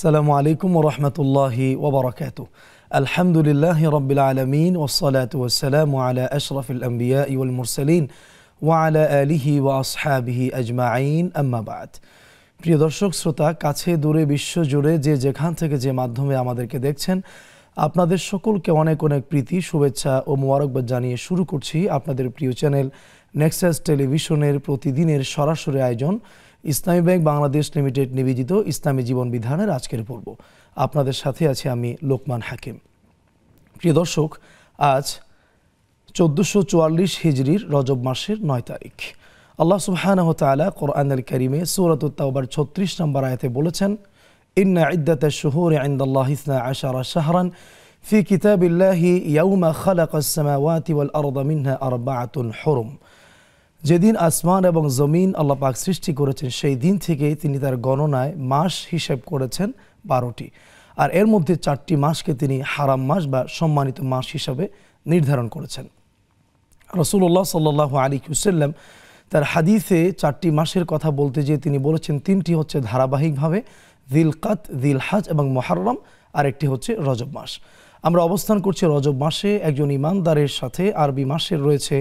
আসসালামু আলাইকুম রহমতুল্লাহি ওবরাকাত আলহামদুলিল্লাহ রবিল আলমিন ওসলাত ওসালাম আলা আশরফুল আম্বিয়া ইউল মুরসালিন ওয়ালা আলিহি ওয়াসহাবিহি আজমাইন আম্মাবাদ প্রিয় দর্শক শ্রোতা কাছে দূরে বিশ্বজুড়ে যে যেখান থেকে যে মাধ্যমে আমাদেরকে দেখছেন আপনাদের সকলকে অনেক অনেক প্রীতি শুভেচ্ছা ও মোবারকবাদ জানিয়ে শুরু করছি আপনাদের প্রিয় চ্যানেল নেক্সাস টেলিভিশনের প্রতিদিনের সরাসরি আয়োজন ইসলামী ব্যাংক বাংলাদেশ লিমিটেড নিবেদিত ইসলামী জীবন বিধানের আজকের পর্ব আপনাদের সাথে আছে আমি লোকমান হাকিম প্রিয় দর্শক আজ চোদ্দোশো চুয়াল্লিশ হিজড়ির রজব মাসের নয় তারিখ আল্লাহ সুবহানাহ তালা কোরআনুল করিমে সুরাত তাওবার ছত্রিশ নম্বর আয়াতে বলেছেন ইন্না ইদ্দাত শহুর আইন্দাল্লাহ ইসনা আশার শাহরান ফি কিতাবিল্লাহি ইয়াউমা খালাকাস সামাওয়াতি ওয়াল আরদা মিনহা আরবাআতুন হুরুম যেদিন আসমান এবং জমিন পাক সৃষ্টি করেছেন সেই দিন থেকেই তিনি তার গণনায় মাস হিসেব করেছেন বারোটি আর এর মধ্যে চারটি মাসকে তিনি হারাম মাস বা সম্মানিত মাস হিসাবে নির্ধারণ করেছেন রসুল্লাহ সাল্লাহ আলী হুসাল্লাম তার হাদিসে চারটি মাসের কথা বলতে যেয়ে তিনি বলেছেন তিনটি হচ্ছে ধারাবাহিকভাবে দিলকাত দিলহাজ এবং মহারম আরেকটি হচ্ছে রজব মাস আমরা অবস্থান করছি রজব মাসে একজন ইমানদারের সাথে আরবি মাসের রয়েছে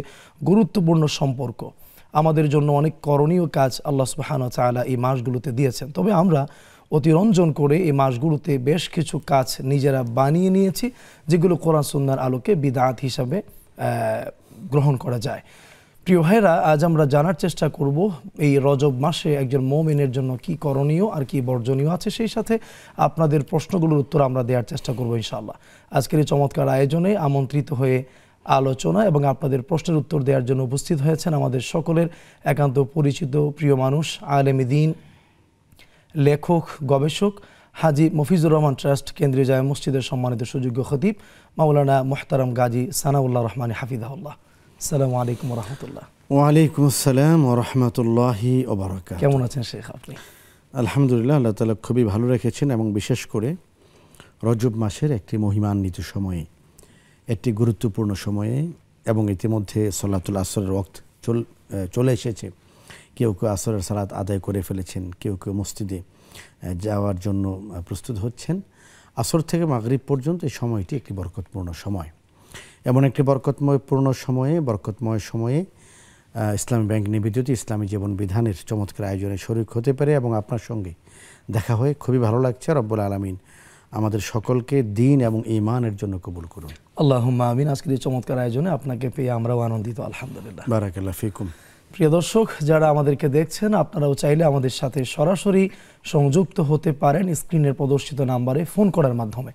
গুরুত্বপূর্ণ সম্পর্ক আমাদের জন্য অনেক করণীয় কাজ আল্লাহ সুবাহান চায়লা এই মাসগুলোতে দিয়েছেন তবে আমরা অতিরঞ্জন করে এই মাসগুলোতে বেশ কিছু কাজ নিজেরা বানিয়ে নিয়েছি যেগুলো কোরআন সুন্দর আলোকে বিদাত হিসাবে গ্রহণ করা যায় প্রিয় ভাইরা আজ আমরা জানার চেষ্টা করব এই রজব মাসে একজন মোমেনের জন্য কি করণীয় আর কি বর্জনীয় আছে সেই সাথে আপনাদের প্রশ্নগুলোর উত্তর আমরা দেওয়ার চেষ্টা করব ইনশাল্লাহ আজকের এই চমৎকার আয়োজনে আমন্ত্রিত হয়ে আলোচনা এবং আপনাদের প্রশ্নের উত্তর দেওয়ার জন্য উপস্থিত হয়েছেন আমাদের সকলের একান্ত পরিচিত প্রিয় মানুষ আলেমিদিন লেখক গবেষক হাজি মফিজুর রহমান ট্রাস্ট কেন্দ্রীয় জায় মসজিদের সম্মানিত সুযোগ্য খতিব মাওলানা মোহতারাম গাজী সানাউল্লাহ রহমান হাফিদাউল্লাহ সালাম আলাইকুম রহমতুল্লাহ ওয়ালাইকুম আসসালাম রহমতুল্লাহি কেমন আছেন শেখ আপনি আলহামদুলিল্লাহ আল্লাহ তালা খুবই ভালো রেখেছেন এবং বিশেষ করে রজব মাসের একটি মহিমান্বিত সময়ে একটি গুরুত্বপূর্ণ সময়ে এবং ইতিমধ্যে সলাতুল আসরের ওক্ত চলে এসেছে কেউ কেউ আসরের সালাত আদায় করে ফেলেছেন কেউ কেউ মসজিদে যাওয়ার জন্য প্রস্তুত হচ্ছেন আসর থেকে মাগরীব পর্যন্ত এই সময়টি একটি বরকতপূর্ণ সময় এমন একটি বরকতময় পূর্ণ সময়ে বরকতময় সময়ে ইসলামী ব্যাংক নিবেদিত ইসলামী জীবন বিধানের চমৎকার আয়োজনে শরিক হতে পারে এবং আপনার সঙ্গে দেখা হয়ে খুবই ভালো লাগছে রব্বুল আলমিন আমাদের সকলকে দিন এবং ইমানের জন্য কবুল করুন আল্লাহ আমিন আজকের এই চমৎকার আয়োজনে আপনাকে পেয়ে আমরাও আনন্দিত আলহামদুলিল্লাহ বারাকাল্লাহ ফিকুম প্রিয় দর্শক যারা আমাদেরকে দেখছেন আপনারাও চাইলে আমাদের সাথে সরাসরি সংযুক্ত হতে পারেন স্ক্রিনের প্রদর্শিত নাম্বারে ফোন করার মাধ্যমে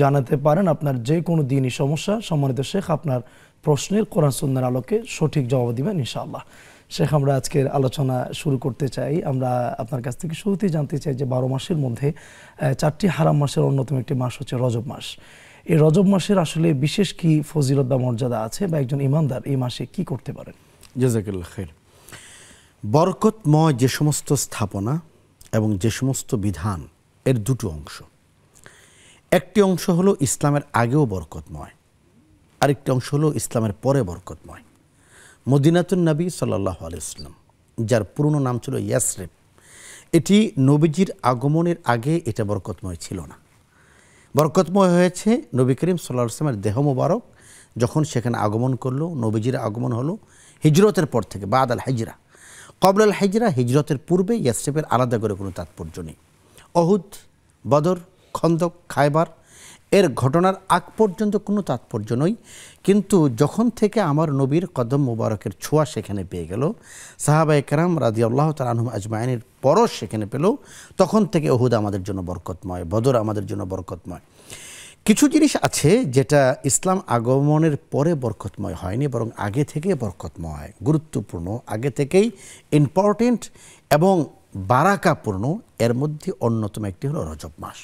জানাতে পারেন আপনার যে কোনো দিনই সমস্যা সম্মানিত শেখ আপনার প্রশ্নের কোরআন সুন্দর আলোকে সঠিক জবাব দেবেন ইনশাআল্লাহ শেখ আমরা আজকের আলোচনা শুরু করতে চাই আমরা আপনার কাছ থেকে শুরুতেই জানতে চাই যে বারো মাসের মধ্যে চারটি হারাম মাসের অন্যতম একটি মাস হচ্ছে রজব মাস এই রজব মাসের আসলে বিশেষ কি ফজিলত বা মর্যাদা আছে বা একজন ইমানদার এই মাসে কি করতে পারেন জাজাকাল্লা খের বরকতময় যে সমস্ত স্থাপনা এবং যে সমস্ত বিধান এর দুটো অংশ একটি অংশ হলো ইসলামের আগেও বরকতময় আরেকটি অংশ হলো ইসলামের পরে বরকতময় মদিনাতুন নবী সাল্লাহ আলাইসলাম যার পুরনো নাম ছিল ইয়াসরেফ এটি নবীজির আগমনের আগে এটা বরকতময় ছিল না বরকতময় হয়েছে নবী করিম সাল্লাহ আসলামের দেহ মোবারক যখন সেখানে আগমন করলো নবীজির আগমন হলো হিজরতের পর থেকে বাদ আল হিজরা কবল আল হিজরা হিজরতের পূর্বে ইয়াসরিফের আলাদা করে কোনো তাৎপর্য নেই অহুদ বদর খন্দক খায়বার এর ঘটনার আগ পর্যন্ত কোনো তাৎপর্য নই কিন্তু যখন থেকে আমার নবীর কদম মুবারকের ছোঁয়া সেখানে পেয়ে গেল সাহাবা একরাম রাজি আল্লাহ তালহম আজমায়নের পরশ সেখানে পেল তখন থেকে অহুদ আমাদের জন্য বরকতময় বদর আমাদের জন্য বরকতময় কিছু জিনিস আছে যেটা ইসলাম আগমনের পরে বরকতময় হয়নি বরং আগে থেকে বরকতময় গুরুত্বপূর্ণ আগে থেকেই ইম্পর্টেন্ট এবং বারাকাপূর্ণ এর মধ্যে অন্যতম একটি হলো রজব মাস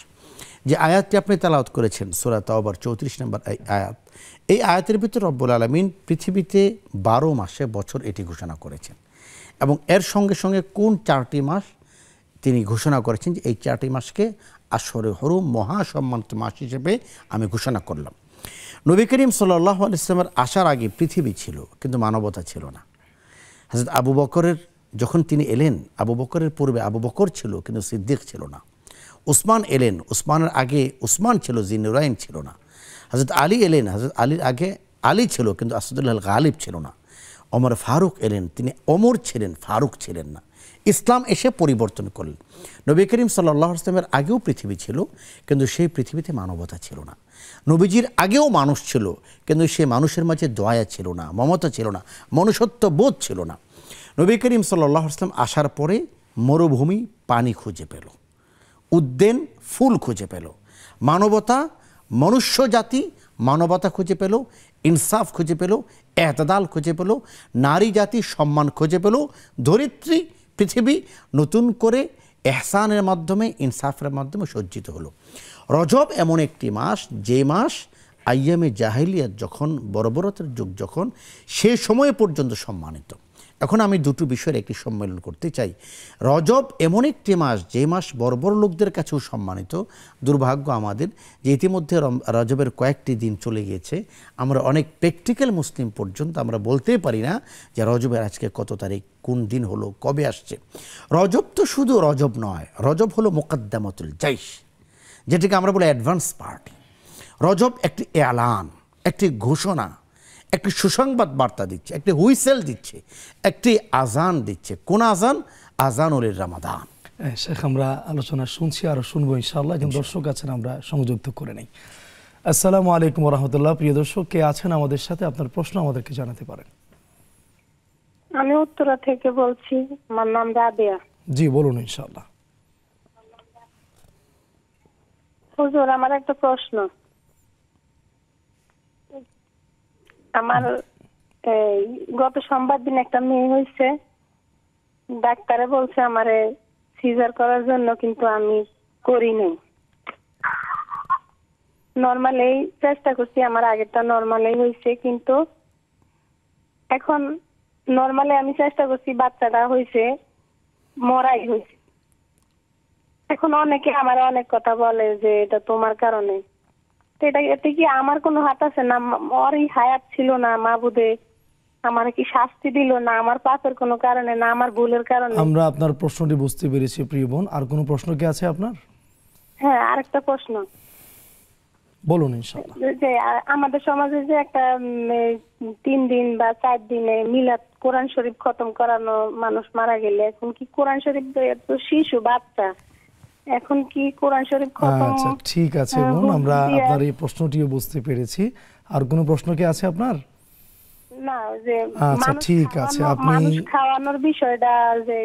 যে আয়াতটি আপনি তালাওত করেছেন সুরা তাওবার চৌত্রিশ নম্বর এই আয়াত এই আয়াতের ভিতর রব্বুল আলমিন পৃথিবীতে বারো মাসে বছর এটি ঘোষণা করেছেন এবং এর সঙ্গে সঙ্গে কোন চারটি মাস তিনি ঘোষণা করেছেন যে এই চারটি মাসকে আশরে হরুম মহা মাস হিসেবে আমি ঘোষণা করলাম নবী করিম সাল্লাহ ইসলামের আসার আগে পৃথিবী ছিল কিন্তু মানবতা ছিল না হাজরত আবু বকরের যখন তিনি এলেন আবু বকরের পূর্বে আবু বকর ছিল কিন্তু সিদ্দিক ছিল না উসমান এলেন উসমানের আগে উসমান ছিল জিনুরাইন ছিল না হাজরত আলী এলেন হাজরত আলীর আগে আলী ছিল কিন্তু আসাদুল্লাহ গালিব ছিল না অমর ফারুক এলেন তিনি অমর ছিলেন ফারুক ছিলেন না ইসলাম এসে পরিবর্তন করলেন নবী করিম সাল্লাহ আসলামের আগেও পৃথিবী ছিল কিন্তু সেই পৃথিবীতে মানবতা ছিল না নবীজির আগেও মানুষ ছিল কিন্তু সেই মানুষের মাঝে দয়া ছিল না মমতা ছিল না মনুষ্যত্ব বোধ ছিল না নবী করিম সাল্লাহ আসলাম আসার পরে মরুভূমি পানি খুঁজে পেল উদ্যান ফুল খুঁজে পেল মানবতা মনুষ্য জাতি মানবতা খুঁজে পেল ইনসাফ খুঁজে পেল এতদাল খুঁজে পেল নারী জাতি সম্মান খুঁজে পেল ধরিত্রী পৃথিবী নতুন করে এহসানের মাধ্যমে ইনসাফের মাধ্যমে সজ্জিত হলো রজব এমন একটি মাস যে মাস আইয়ামে জাহিলিয়াত যখন বর্বরতের যুগ যখন সে সময় পর্যন্ত সম্মানিত এখন আমি দুটো বিষয়ের একটি সম্মেলন করতে চাই রজব এমন একটি মাস যে মাস বর্বর লোকদের কাছেও সম্মানিত দুর্ভাগ্য আমাদের যে ইতিমধ্যে রজবের কয়েকটি দিন চলে গিয়েছে আমরা অনেক প্র্যাকটিক্যাল মুসলিম পর্যন্ত আমরা বলতেই পারি না যে রজবের আজকে কত তারিখ কোন দিন হলো কবে আসছে রজব তো শুধু রজব নয় রজব হলো মোকদ্দামতুল জাইশ যেটাকে আমরা বলি অ্যাডভান্স পার্টি রজব একটি এলান একটি ঘোষণা একটি সুসংবাদ বার্তা দিচ্ছে একটি হুইসেল দিচ্ছে একটি আজান দিচ্ছে কোন আজান আজানুল রামাদান শেখ আমরা আলোচনা শুনছি আর শুনবো ইনশাল্লাহ একজন দর্শক আছেন আমরা সংযুক্ত করে নেই আসসালামু আলাইকুম রহমতুল্লাহ প্রিয় দর্শক কে আছেন আমাদের সাথে আপনার প্রশ্ন আমাদেরকে জানাতে পারেন আমি উত্তরা থেকে বলছি আমার নাম রাবেয়া জি বলুন ইনশাআল্লাহ হুজুর আমার একটা প্রশ্ন আমার গত সোমবার দিন একটা মেয়ে হয়েছে ডাক্তারে বলছে আমারে সিজার করার জন্য কিন্তু আমি করিনি এই চেষ্টা করছি আমার আগেরটা নর্মালি হয়েছে কিন্তু এখন নর্মালি আমি চেষ্টা করছি বাচ্চাটা হয়েছে মরাই হয়েছে এখন অনেকে আমার অনেক কথা বলে যে এটা তোমার কারণে এটা এতে কি আমার কোনো হাত আছে না ওরই হায়াত ছিল না মাবুদে আমার কি শাস্তি দিল না আমার পাপের কোনো কারণে না আমার ভুলের কারণে আমরা আপনার প্রশ্নটি বুঝতে পেরেছি প্রিয় বোন আর কোনো প্রশ্ন কি আছে আপনার হ্যাঁ আরেকটা প্রশ্ন বলুন ইনশাআল্লাহ যে আমাদের সমাজে যে একটা তিন দিন বা চার দিনে মিলাদ কোরআন শরীফ খতম করানো মানুষ মারা গেলে এখন কি কোরআন শরীফ তো শিশু বাচ্চা এখন কি কোরআন শরীফ খতম আচ্ছা ঠিক আছে হ্যাঁ, বোন আমরা আপনার এই প্রশ্নটিও বুঝতে পেরেছি আর কোনো প্রশ্ন কি আছে আপনার আচ্ছা ঠিক আছে আপনি খাওয়ানোর বিষয়টা যে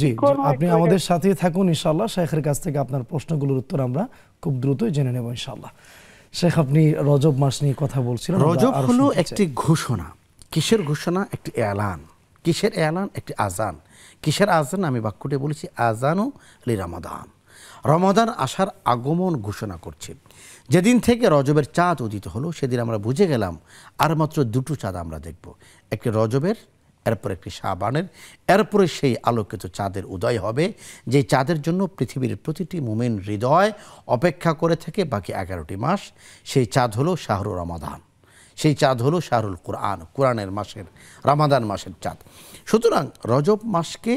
জি আপনি আমাদের সাথে থাকুন শেখের কাছ থেকে আপনার প্রশ্নগুলোর উত্তর আমরা খুব দ্রুতই জেনে নেব ইনশাল্লাহ শেখ আপনি রজব মাস নিয়ে কথা বলছিলেন রজব হলো একটি ঘোষণা কিসের ঘোষণা একটি এলান কিসের এলান একটি আজান কিসের আজান আমি বাক্যটি বলেছি আজানো লি রামাদান রমাদান আসার আগমন ঘোষণা করছে যেদিন থেকে রজবের চাঁদ উদিত হলো সেদিন আমরা বুঝে গেলাম আর মাত্র দুটো চাঁদ আমরা দেখব একটি রজবের এরপর একটি সাবানের এরপরে সেই আলোকিত চাঁদের উদয় হবে যে চাঁদের জন্য পৃথিবীর প্রতিটি মুমেন হৃদয় অপেক্ষা করে থাকে বাকি এগারোটি মাস সেই চাঁদ হলো শাহরু রমাদান সেই চাঁদ হলো শাহরুল কোরআন কোরআনের মাসের রামাদান মাসের চাঁদ সুতরাং রজব মাসকে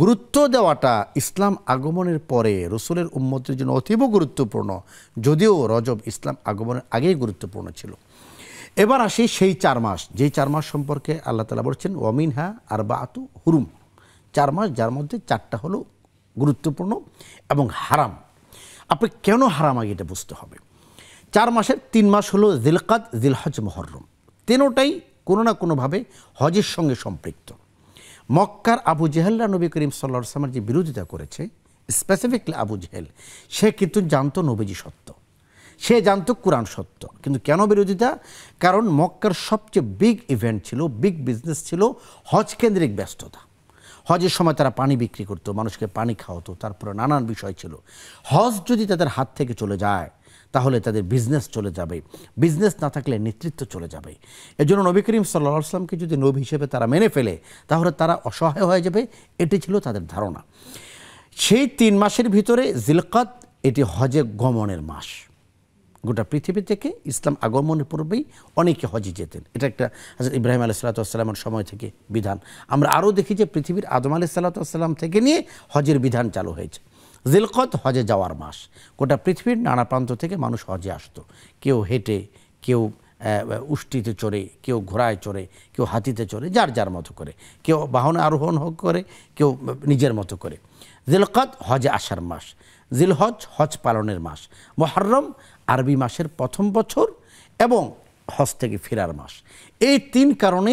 গুরুত্ব দেওয়াটা ইসলাম আগমনের পরে রসুলের উন্মতির জন্য অতীব গুরুত্বপূর্ণ যদিও রজব ইসলাম আগমনের আগেই গুরুত্বপূর্ণ ছিল এবার আসি সেই চার মাস যেই চার মাস সম্পর্কে আল্লাহ তালা বলছেন হা আর বা আতু হুরুম চার মাস যার মধ্যে চারটা হলো গুরুত্বপূর্ণ এবং হারাম আপনি কেন হারাম আগে এটা বুঝতে হবে চার মাসের তিন মাস হলো জিলকাত জিলহজ মহরম তেনটাই কোনো না কোনোভাবে হজের সঙ্গে সম্পৃক্ত মক্কার আবু জেহেলরা নবী করিম সাল্লা সালামের যে বিরোধিতা করেছে স্পেসিফিকলি আবু জেহেল সে কিন্তু জানত নবীজি সত্য সে জানত কোরআন সত্য কিন্তু কেন বিরোধিতা কারণ মক্কার সবচেয়ে বিগ ইভেন্ট ছিল বিগ বিজনেস ছিল হজ কেন্দ্রিক ব্যস্ততা হজের সময় তারা পানি বিক্রি করতো মানুষকে পানি খাওয়াতো তারপরে নানান বিষয় ছিল হজ যদি তাদের হাত থেকে চলে যায় তাহলে তাদের বিজনেস চলে যাবে বিজনেস না থাকলে নেতৃত্ব চলে যাবে এজন্য নবী করিম সাল্লা আসলামকে যদি নবী হিসেবে তারা মেনে ফেলে তাহলে তারা অসহায় হয়ে যাবে এটি ছিল তাদের ধারণা সেই তিন মাসের ভিতরে জিলকাত এটি হজে গমনের মাস গোটা পৃথিবী থেকে ইসলাম আগমনের পূর্বেই অনেকে হজে যেতেন এটা একটা হাজরত ইব্রাহিম আলি সাল্লাতামের সময় থেকে বিধান আমরা আরও দেখি যে পৃথিবীর আদম আলি সাল্লাতাম থেকে নিয়ে হজের বিধান চালু হয়েছে জিলকত হজে যাওয়ার মাস গোটা পৃথিবীর নানা প্রান্ত থেকে মানুষ হজে আসতো কেউ হেঁটে কেউ উষ্টিতে চড়ে কেউ ঘোড়ায় চড়ে কেউ হাতিতে চড়ে যার যার মতো করে কেউ বাহনে আরোহণ হোক করে কেউ নিজের মতো করে জিলকত হজে আসার মাস জিলহজ হজ পালনের মাস মহরম আরবি মাসের প্রথম বছর এবং হজ থেকে ফেরার মাস এই তিন কারণে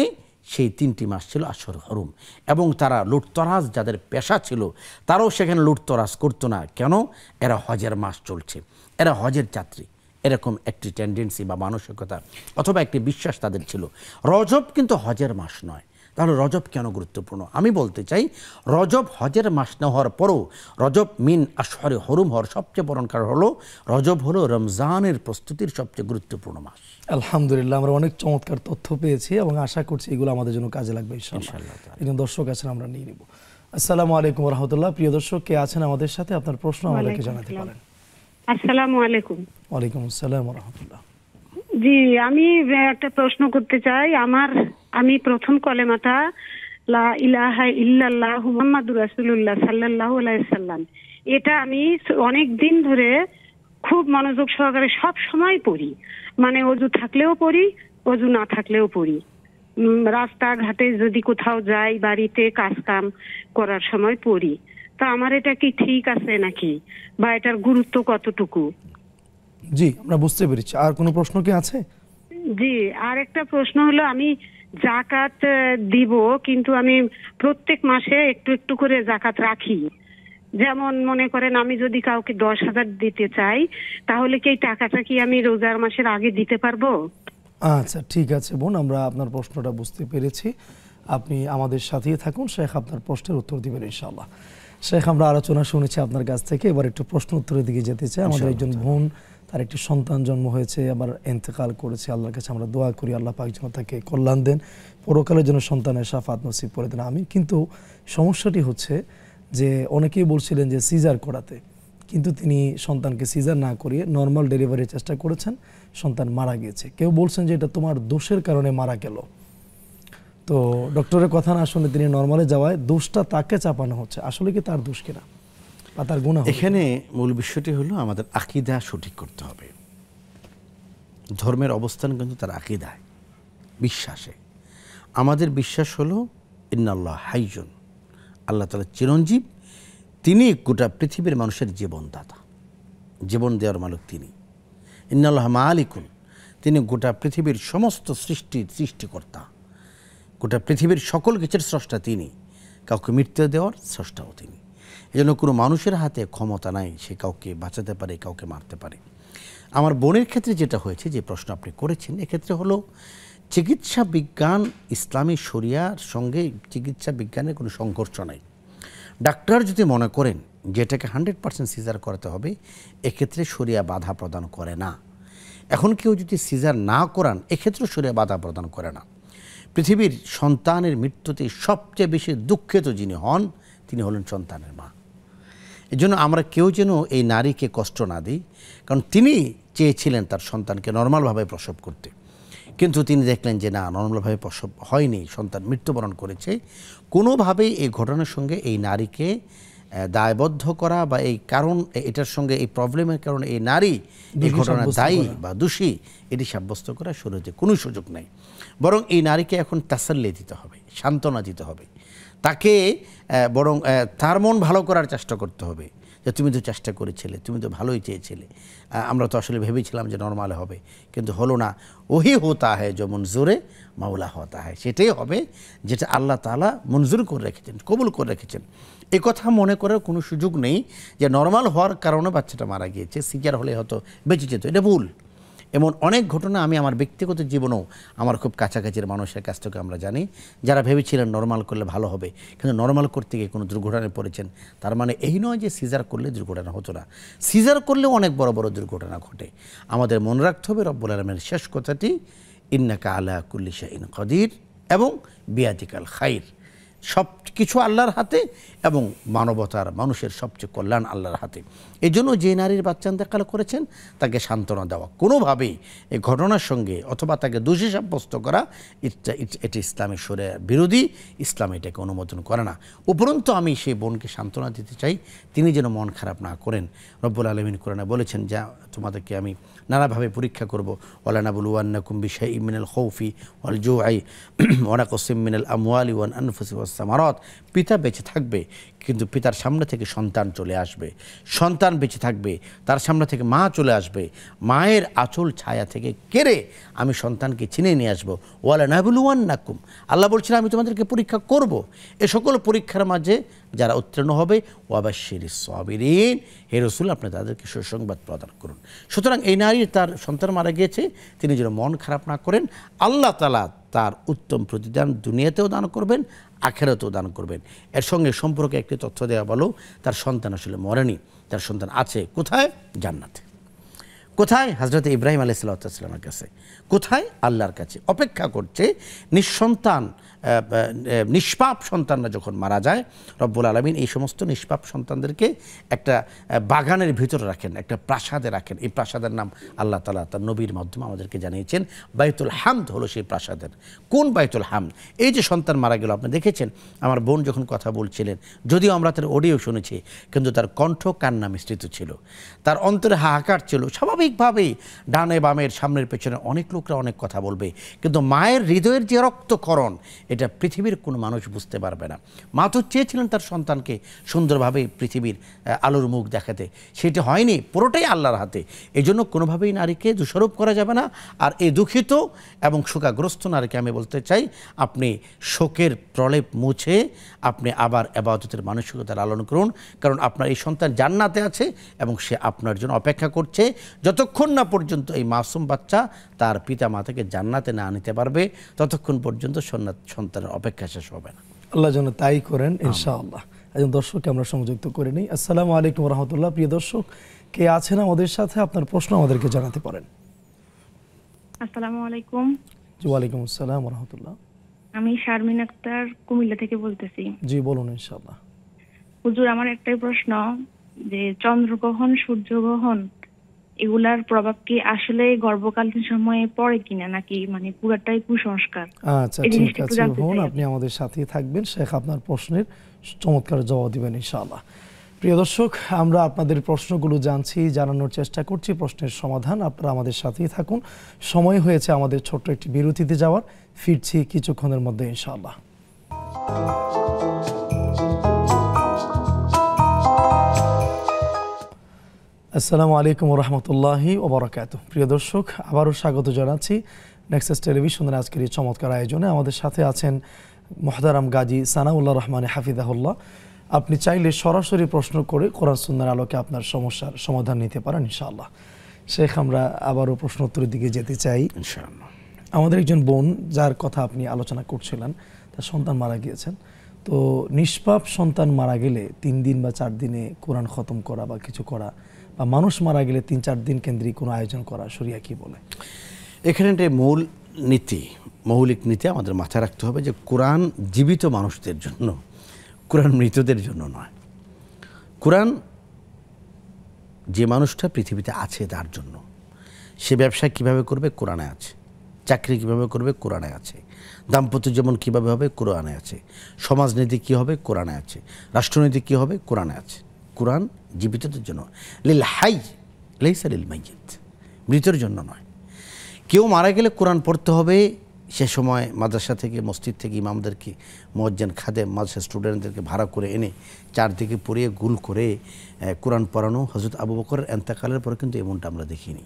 সেই তিনটি মাস ছিল আশর হরুম এবং তারা লুটতরাজ যাদের পেশা ছিল তারাও সেখানে লুটতরাজ করতো না কেন এরা হজের মাস চলছে এরা হজের যাত্রী এরকম একটি টেন্ডেন্সি বা মানসিকতা অথবা একটি বিশ্বাস তাদের ছিল রজব কিন্তু হজের মাস নয় তাহলে রজব কেন গুরুত্বপূর্ণ আমি বলতে চাই রজব হজের মাস না হওয়ার পরও রজব মিন আসরে হরুম হওয়ার সবচেয়ে বরণ কারণ হলো রজব হলো রমজানের প্রস্তুতির সবচেয়ে গুরুত্বপূর্ণ মাস আলহামদুলিল্লাহ আমরা অনেক চমৎকার তথ্য পেয়েছি এবং আশা করছি এগুলো আমাদের জন্য কাজে লাগবে ইনশাআল্লাহ দর্শক আছেন আমরা নিয়ে নিব আসসালামু আলাইকুম রহমতুল্লাহ প্রিয় দর্শক কে আছেন আমাদের সাথে আপনার প্রশ্ন আমাদেরকে জানাতে পারেন আসসালামু আলাইকুম ওয়ালাইকুম আসসালাম রহমতুল্লাহ জি আমি একটা প্রশ্ন করতে চাই আমার আমি প্রথম কলেমাটা লা ইলাহা ইল্লাল্লাহু মুহাম্মাদুর রাসূলুল্লাহ সাল্লাল্লাহু আলাইহি সাল্লাম এটা আমি অনেক দিন ধরে খুব মনোযোগ সহকারে সব সময় পড়ি মানে অজু থাকলেও পড়ি অজু না থাকলেও পড়ি রাস্তাঘাটে যদি কোথাও যাই বাড়িতে কাজ কাম করার সময় পড়ি তা আমার এটা কি ঠিক আছে নাকি বা এটার গুরুত্ব কতটুকু জি আমরা বুঝতে পেরেছি আর কোনো প্রশ্ন কি আছে জি আর একটা প্রশ্ন হলো আমি জাকাত দিব কিন্তু আমি প্রত্যেক মাসে একটু একটু করে জাকাত রাখি যেমন মনে করেন আমি যদি কাউকে দশ হাজার দিতে চাই তাহলে কি টাকাটা কি আমি রোজার মাসের আগে দিতে পারবো আচ্ছা ঠিক আছে বোন আমরা আপনার প্রশ্নটা বুঝতে পেরেছি আপনি আমাদের সাথেই থাকুন শেখ আপনার প্রশ্নের উত্তর দিবেন ইনশাআল্লাহ শেখ আমরা আলোচনা শুনেছি আপনার কাছ থেকে এবার একটু প্রশ্ন উত্তরের দিকে যেতে চাই আমাদের একজন বোন তার একটি সন্তান জন্ম হয়েছে আবার এন্তেকাল করেছে আল্লাহর কাছে আমরা দোয়া করি আল্লাহ পাক যেন তাকে কল্যাণ দেন পরকালের জন্য সন্তানের সাফাত নসিব করে দেন আমি কিন্তু সমস্যাটি হচ্ছে যে অনেকেই বলছিলেন যে সিজার করাতে কিন্তু তিনি সন্তানকে সিজার না করিয়ে নর্মাল ডেলিভারির চেষ্টা করেছেন সন্তান মারা গিয়েছে কেউ বলছেন যে এটা তোমার দোষের কারণে মারা গেল তো ডক্টরের কথা না শুনে তিনি নর্মালে যাওয়ায় দোষটা তাকে চাপানো হচ্ছে আসলে কি তার দোষ কিনা তার গুণা এখানে মূল বিষয়টি হলো আমাদের আকিদা সঠিক করতে হবে ধর্মের অবস্থান কিন্তু তার আকিদায় বিশ্বাসে আমাদের বিশ্বাস হলো ইন্নাল্লাহ হাইজন আল্লাহ তালা চিরঞ্জীব তিনি গোটা পৃথিবীর মানুষের জীবনদাতা জীবন দেওয়ার মালিক তিনি ইন্নাল্লাহ মালিকুন তিনি গোটা পৃথিবীর সমস্ত সৃষ্টির সৃষ্টিকর্তা গোটা পৃথিবীর সকল কিছুর স্রষ্টা তিনি কাউকে মৃত্যু দেওয়ার স্রষ্টাও তিনি এজন্য কোনো মানুষের হাতে ক্ষমতা নাই সে কাউকে বাঁচাতে পারে কাউকে মারতে পারে আমার বোনের ক্ষেত্রে যেটা হয়েছে যে প্রশ্ন আপনি করেছেন এক্ষেত্রে হলো চিকিৎসা বিজ্ঞান ইসলামী শরিয়ার সঙ্গে চিকিৎসা বিজ্ঞানের কোনো সংঘর্ষ নাই ডাক্তার যদি মনে করেন যেটাকে হান্ড্রেড পার্সেন্ট সিজার করাতে হবে এক্ষেত্রে শরিয়া বাধা প্রদান করে না এখন কেউ যদি সিজার না করান এক্ষেত্রে শরিয়া বাধা প্রদান করে না পৃথিবীর সন্তানের মৃত্যুতে সবচেয়ে বেশি দুঃখিত যিনি হন তিনি হলেন সন্তানের মা এজন্য আমরা কেউ যেন এই নারীকে কষ্ট না দিই কারণ তিনি চেয়েছিলেন তার সন্তানকে নর্মালভাবে প্রসব করতে কিন্তু তিনি দেখলেন যে না নর্মালভাবে প্রসব হয়নি সন্তান মৃত্যুবরণ করেছে কোনোভাবেই এই ঘটনার সঙ্গে এই নারীকে দায়বদ্ধ করা বা এই কারণ এটার সঙ্গে এই প্রবলেমের কারণে এই নারী এই ঘটনা দায়ী বা দোষী এটি সাব্যস্ত করা শুরু হয়েছে কোনো সুযোগ নেই বরং এই নারীকে এখন তাসাল্লি দিতে হবে সান্ত্বনা দিতে হবে তাকে বরং তার মন ভালো করার চেষ্টা করতে হবে যে তুমি তো চেষ্টা করেছিলে তুমি তো ভালোই চেয়েছিলে আমরা তো আসলে ভেবেছিলাম যে নর্মাল হবে কিন্তু হলো না ওহি হতা হয় যে মঞ্জুরে মাওলা হতা হয় সেটাই হবে যেটা আল্লাহ তালা মঞ্জুর করে রেখেছেন কবুল করে রেখেছেন এ কথা মনে করার কোনো সুযোগ নেই যে নর্মাল হওয়ার কারণে বাচ্চাটা মারা গিয়েছে সিজার হলে হয়তো বেঁচে যেত এটা ভুল এমন অনেক ঘটনা আমি আমার ব্যক্তিগত জীবনেও আমার খুব কাছাকাছির মানুষের কাছ থেকে আমরা জানি যারা ভেবেছিলেন নর্মাল করলে ভালো হবে কিন্তু নর্মাল করতে গিয়ে কোনো দুর্ঘটনায় পড়েছেন তার মানে এই নয় যে সিজার করলে দুর্ঘটনা হতো না সিজার করলেও অনেক বড় বড় দুর্ঘটনা ঘটে আমাদের মনে রাখতে হবে রব্বুল আলমের শেষ কথাটি ইন্নাকা আলা কুল্লিশা ইন কদির এবং বিয়াদিকাল খাইর সব কিছু আল্লাহর হাতে এবং মানবতার মানুষের সবচেয়ে কল্যাণ আল্লাহর হাতে এই জন্য যে নারীর বাচ্চা দেখালো করেছেন তাকে সান্ত্বনা দেওয়া কোনোভাবেই এই ঘটনার সঙ্গে অথবা তাকে দোষী সাব্যস্ত করা এটি ইসলামী সুরে বিরোধী ইসলাম এটাকে অনুমোদন করে না উপরন্ত আমি সেই বোনকে সান্ত্বনা দিতে চাই তিনি যেন মন খারাপ না করেন রব্বুল আলমিন কোরআনে বলেছেন যা তোমাদেরকে আমি নানাভাবে পরীক্ষা করব ওয়ালানা বুলুয়ান্না কুম্বি শাহী মিনাল খৌফি ওয়াল জুআই ওয়ানা কসিম মিনাল আমওয়ালি ওয়ান আনফুসি ওয়াস সামারাত পিতা বেঁচে থাকবে কিন্তু পিতার সামনে থেকে সন্তান চলে আসবে সন্তান বেঁচে থাকবে তার সামনে থেকে মা চলে আসবে মায়ের আচল ছায়া থেকে কেড়ে আমি সন্তানকে চিনে নিয়ে আসবো ওয়ালা ওয়ান নাকুম আল্লাহ বলছিলেন আমি তোমাদেরকে পরীক্ষা করব। এ সকল পরীক্ষার মাঝে যারা উত্তীর্ণ হবে ওয়াবাশির সবিরিন হে রসুল আপনি তাদেরকে সুসংবাদ প্রদান করুন সুতরাং এই নারী তার সন্তান মারা গিয়েছে তিনি যেন মন খারাপ না করেন আল্লাহ তালা তার উত্তম প্রতিদান দুনিয়াতেও দান করবেন আখেরাতেও দান করবেন এর সঙ্গে সম্পর্কে একটি তথ্য দেওয়া বলো তার সন্তান আসলে মরেনি তার সন্তান আছে কোথায় জান্নাতে কোথায় হজরত ইব্রাহিম আলাইসাল্লামের কাছে কোথায় আল্লাহর কাছে অপেক্ষা করছে নিঃসন্তান নিষ্পাপ সন্তানরা যখন মারা যায় রব্বুল আলমিন এই সমস্ত নিষ্পাপ সন্তানদেরকে একটা বাগানের ভিতরে রাখেন একটা প্রাসাদে রাখেন এই প্রাসাদের নাম আল্লাহ তালা তার নবীর মাধ্যমে আমাদেরকে জানিয়েছেন বাইতুল হামদ হলো সেই প্রাসাদের কোন বাইতুল হামদ এই যে সন্তান মারা গেল আপনি দেখেছেন আমার বোন যখন কথা বলছিলেন যদিও আমরা তার অডিও শুনেছি কিন্তু তার কণ্ঠ কান্না মিশ্রিত ছিল তার অন্তরে হাহাকার ছিল স্বাভাবিকভাবেই ডানে বামের সামনের পেছনে অনেক লোকরা অনেক কথা বলবে কিন্তু মায়ের হৃদয়ের যে রক্তকরণ এটা পৃথিবীর কোনো মানুষ বুঝতে পারবে না মা তো চেয়েছিলেন তার সন্তানকে সুন্দরভাবে পৃথিবীর আলোর মুখ দেখাতে সেটা হয়নি পুরোটাই আল্লাহর হাতে এই জন্য কোনোভাবেই নারীকে দোষারোপ করা যাবে না আর এই দুঃখিত এবং শোকাগ্রস্ত নারীকে আমি বলতে চাই আপনি শোকের প্রলেপ মুছে আপনি আবার আবাদতের মানসিকতা লালন করুন কারণ আপনার এই সন্তান জান্নাতে আছে এবং সে আপনার জন্য অপেক্ষা করছে যতক্ষণ না পর্যন্ত এই মাসুম বাচ্চা তার পিতা মাতাকে জান্নাতে না আনিতে পারবে ততক্ষণ পর্যন্ত সন্ন্যাস সন্তানের অপেক্ষা শেষ হবে না আল্লাহ যেন তাই করেন ইনশাআল্লাহ একজন দর্শককে আমরা সংযুক্ত করে নিই আসসালামু আলাইকুম রহমতুল্লাহ প্রিয় দর্শক কে আছেন আমাদের সাথে আপনার প্রশ্ন আমাদেরকে জানাতে পারেন আসসালামু আলাইকুম আসসালাম আমি শারমিন আক্তার কুমিল্লা থেকে বলতেছি জি বলুন ইনশাআল্লাহ হুজুর আমার একটাই প্রশ্ন যে চন্দ্রগ্রহণ সূর্যগ্রহণ এগুলার প্রভাব কি আসলে গর্ভকালীন সময়ে পড়ে কিনা নাকি মানে পুরাটাই কুসংস্কার আচ্ছা ঠিক আছে হন আপনি আমাদের সাথেই থাকবেন শেখ আপনার প্রশ্নের চমৎকার জবাব দিবেন ইনশাআল্লাহ প্রিয় দর্শক আমরা আপনাদের প্রশ্নগুলো জানছি জানানোর চেষ্টা করছি প্রশ্নের সমাধান আপনারা আমাদের সাথেই থাকুন সময় হয়েছে আমাদের ছোট্ট একটি বিরতিতে যাওয়ার ফিরছি কিছুক্ষণের মধ্যে ইনশাআল্লাহ আসসালামু আলাইকুম রহমতুল্লাহি ওবরাকাত প্রিয় দর্শক আবারও স্বাগত জানাচ্ছি নেক্সাস টেলিভিশনের আজকের এই চমৎকার আয়োজনে আমাদের সাথে আছেন মহাদারাম গাজী সানাউল্লাহ রহমান হাফিজাহুল্লাহ আপনি চাইলে সরাসরি প্রশ্ন করে কোরআন সুন্দর আলোকে আপনার সমস্যার সমাধান নিতে পারেন ইনশাআল্লাহ শেখ আমরা আবারও প্রশ্ন উত্তরের দিকে যেতে চাই আমাদের একজন বোন যার কথা আপনি আলোচনা করছিলেন তার সন্তান মারা গিয়েছেন তো নিষ্পাপ সন্তান মারা গেলে তিন দিন বা চার দিনে কোরআন খতম করা বা কিছু করা বা মানুষ মারা গেলে তিন চার দিন কেন্দ্রিক কোনো আয়োজন করা সরিয়া কি বলে এখানে মূল নীতি মৌলিক নীতি আমাদের মাথায় রাখতে হবে যে কোরআন জীবিত মানুষদের জন্য কোরআন মৃতদের জন্য নয় কোরআন যে মানুষটা পৃথিবীতে আছে তার জন্য সে ব্যবসা কিভাবে করবে কোরআনে আছে চাকরি কিভাবে করবে কোরআনে আছে দাম্পত্য যেমন কিভাবে হবে কোরআনে আছে সমাজনীতি কি হবে কোরআনে আছে রাষ্ট্রনীতি কি হবে কোরআনে আছে কোরআন জীবিতদের জন্য লিল হাই লাইসা লিল মাইজিদ মৃতের জন্য নয় কেউ মারা গেলে কোরআন পড়তে হবে সে সময় মাদ্রাসা থেকে মসজিদ থেকে ইমামদেরকে মজ্জেন খাদে মাদ্রাসা স্টুডেন্টদেরকে ভাড়া করে এনে চারদিকে পড়িয়ে গুল করে কোরআন পড়ানো হজরত আবু বকরের এন্তাকালের পরে কিন্তু এমনটা আমরা দেখিনি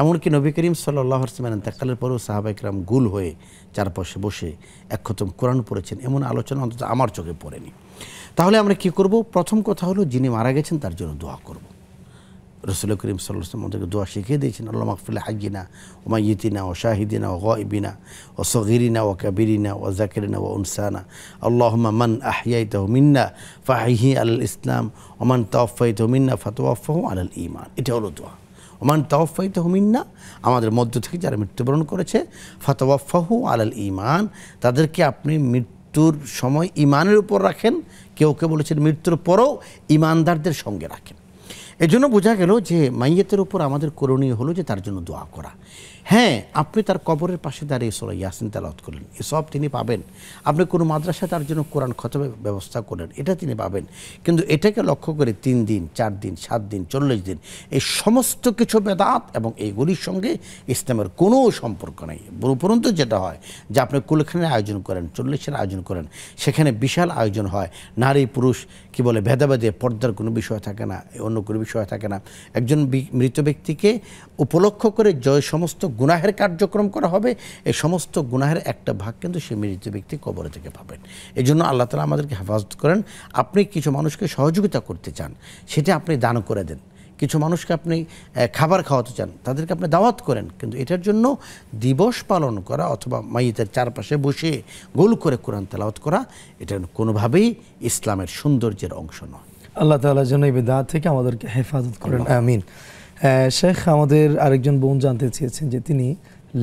এমনকি নবী করিম সাল্লাহ আসলামের এন্তাকালের পরেও সাহাবাইকরাম গুল হয়ে চারপাশে বসে একক্ষতম কোরআন পড়েছেন এমন আলোচনা অন্তত আমার চোখে পড়েনি তাহলে আমরা কি করব প্রথম কথা হলো যিনি মারা গেছেন তার জন্য দোয়া করব রসুল করিম সাল্লাম আমাদেরকে দোয়া শিখিয়ে দিয়েছেন আল্লাহ মাকফুল হাজিনা ওমা ইতিনা ও শাহিদিনা ও গিনা ও সগিরিনা ও কাবিরিনা ও জাকিরিনা ও উনসানা আল্লাহমা মান আহিয়াইত মিন্না ফাহি আল ইসলাম ওমান তাওফাইত মিন্না ফাতোয়াফাহ আল ইমান এটা হলো দোয়া ওমান তাওয়াফাইত মিন্না আমাদের মধ্য থেকে যারা মৃত্যুবরণ করেছে ফাতওয়াফাহু আল ইমান তাদেরকে আপনি মৃত্যু মৃত্যুর সময় ইমানের উপর রাখেন কেউ কেউ বলেছেন মৃত্যুর পরেও ইমানদারদের সঙ্গে রাখেন এজন্য বোঝা গেল যে মাইয়েতের উপর আমাদের করণীয় হলো যে তার জন্য দোয়া করা হ্যাঁ আপনি তার কবরের পাশে দাঁড়িয়ে সোরা ইয়াসিন তেলাওত করলেন এসব তিনি পাবেন আপনি কোনো মাদ্রাসা তার জন্য কোরআন খতমের ব্যবস্থা করলেন এটা তিনি পাবেন কিন্তু এটাকে লক্ষ্য করে তিন দিন চার দিন সাত দিন চল্লিশ দিন এই সমস্ত কিছু বেদাত এবং এইগুলির সঙ্গে ইসলামের কোনো সম্পর্ক নেই উপরন্তু যেটা হয় যে আপনি কুলখানের আয়োজন করেন চল্লিশের আয়োজন করেন সেখানে বিশাল আয়োজন হয় নারী পুরুষ কি বলে ভেদাভেদে পর্দার কোনো বিষয় থাকে না অন্য কোনো বিষয় থাকে না একজন মৃত ব্যক্তিকে উপলক্ষ করে জয় সমস্ত গুনাহের কার্যক্রম করা হবে এই সমস্ত গুনাহের একটা ভাগ কিন্তু সে মৃত ব্যক্তি কবরে থেকে পাবেন এই জন্য আল্লাহ তালা আমাদেরকে হেফাজত করেন আপনি কিছু মানুষকে সহযোগিতা করতে চান সেটা আপনি দান করে দেন কিছু মানুষকে আপনি খাবার খাওয়াতে চান তাদেরকে আপনি দাওয়াত করেন কিন্তু এটার জন্য দিবস পালন করা অথবা মাইতের চারপাশে বসে গোল করে কোরআন তেলাওয়াত করা এটা কোনোভাবেই ইসলামের সৌন্দর্যের অংশ নয় আল্লাহ তালা যেন এই বেদা থেকে আমাদেরকে হেফাজত করেন আমিন শেখ আমাদের আরেকজন বোন জানতে চেয়েছেন যে তিনি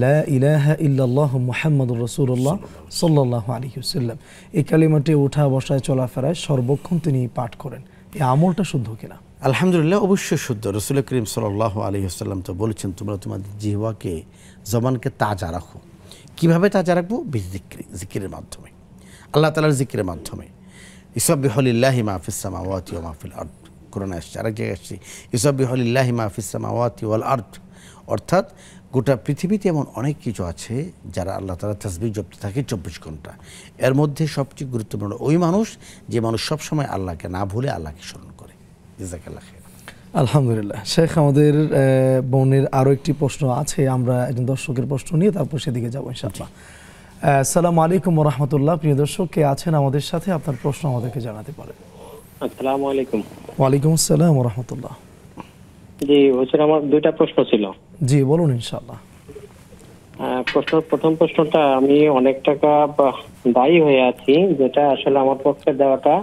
লা ইলাহা ইল্লাল্লাহ মুহাম্মদুর রসুল্লাহ সাল্লাহ আলহিউসাল্লাম এই কালিমাটি ওঠা বসায় চলাফেরায় সর্বক্ষণ তিনি পাঠ করেন এই আমলটা শুদ্ধ কিনা আলহামদুলিল্লাহ অবশ্যই শুদ্ধ রসুল করিম সাল্লাহ আলহিহাস্লাম তো বলেছেন তোমরা তোমাদের জিহ্বাকে জবানকে তাজা রাখো কীভাবে তাজা রাখবো বিজিক্রি জিকিরের মাধ্যমে আল্লাহ তালার জিকিরের মাধ্যমে ইসবিহলিল্লাহি মাহফিস মাওয়াতি মাহফিল আর্দ কোরআন আসছে আরেক জায়গায় আসছে ইসবিহলিল্লাহ মাহফিসামাওয়াতি ওয়াল আর্থ অর্থাৎ গোটা পৃথিবীতে এমন অনেক কিছু আছে যারা আল্লাহ তালা তসবি জপ্ত থাকে চব্বিশ ঘন্টা এর মধ্যে সবচেয়ে গুরুত্বপূর্ণ ওই মানুষ যে মানুষ সবসময় আল্লাহকে না ভুলে আল্লাহকে স্মরণ করে জাকাল্লাহ খেয়ে আলহামদুলিল্লাহ শেখ আমাদের বোনের আরও একটি প্রশ্ন আছে আমরা একজন দর্শকের প্রশ্ন নিয়ে তারপর সেদিকে যাবো ইনশাআল্লাহ সালাম আলাইকুম রহমতুল্লাহ প্রিয় দর্শক কে আছেন আমাদের সাথে আপনার প্রশ্ন আমাদেরকে জানাতে পারেন আলাইকুম ওয়ালাইকুম আসসালাম রহমতুল্লাহ জি আমার দুইটা প্রশ্ন ছিল জি বলুন ইনশাআল্লাহ প্রশ্ন প্রথম প্রশ্নটা আমি অনেক টাকা দায়ী হয়ে আছি যেটা আসলে আমার পক্ষে দেওয়াটা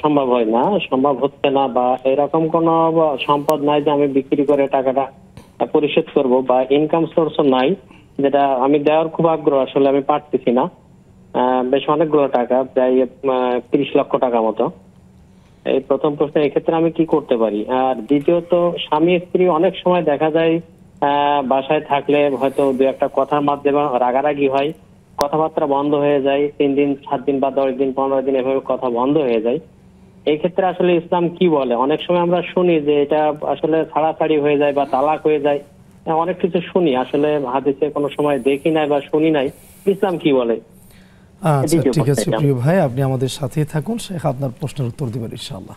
সম্ভব হয় না সম্ভব হচ্ছে না বা এরকম কোনো সম্পদ নাই যে আমি বিক্রি করে টাকাটা পরিশোধ করব বা ইনকাম সোর্সও নাই যেটা আমি দেওয়ার খুব আগ্রহ আসলে আমি পারতেছি না বেশ অনেকগুলো টাকা প্রায় তিরিশ লক্ষ টাকা মতো এই প্রথম প্রশ্ন এক্ষেত্রে আমি কি করতে পারি আর দ্বিতীয়ত স্বামী স্ত্রী অনেক সময় দেখা যায় বাসায় থাকলে হয়তো দু একটা কথার মাধ্যমে রাগারাগি হয় কথাবার্তা বন্ধ হয়ে যায় তিন দিন সাত দিন বা দশ দিন পনেরো দিন এভাবে কথা বন্ধ হয়ে যায় এই ক্ষেত্রে আসলে ইসলাম কি বলে অনেক সময় আমরা শুনি যে এটা আসলে ছাড়াছাড়ি হয়ে যায় বা তালাক হয়ে যায় অনেক কিছু শুনি আসলে হাদিসে কোনো সময় দেখি নাই বা শুনি নাই ইসলাম কি বলে আচ্ছা ঠিক আছে প্রিয় ভাই আপনি আমাদের সাথে থাকুন শেখ আপনার প্রশ্নের উত্তর দেবেন ইনশাআল্লাহ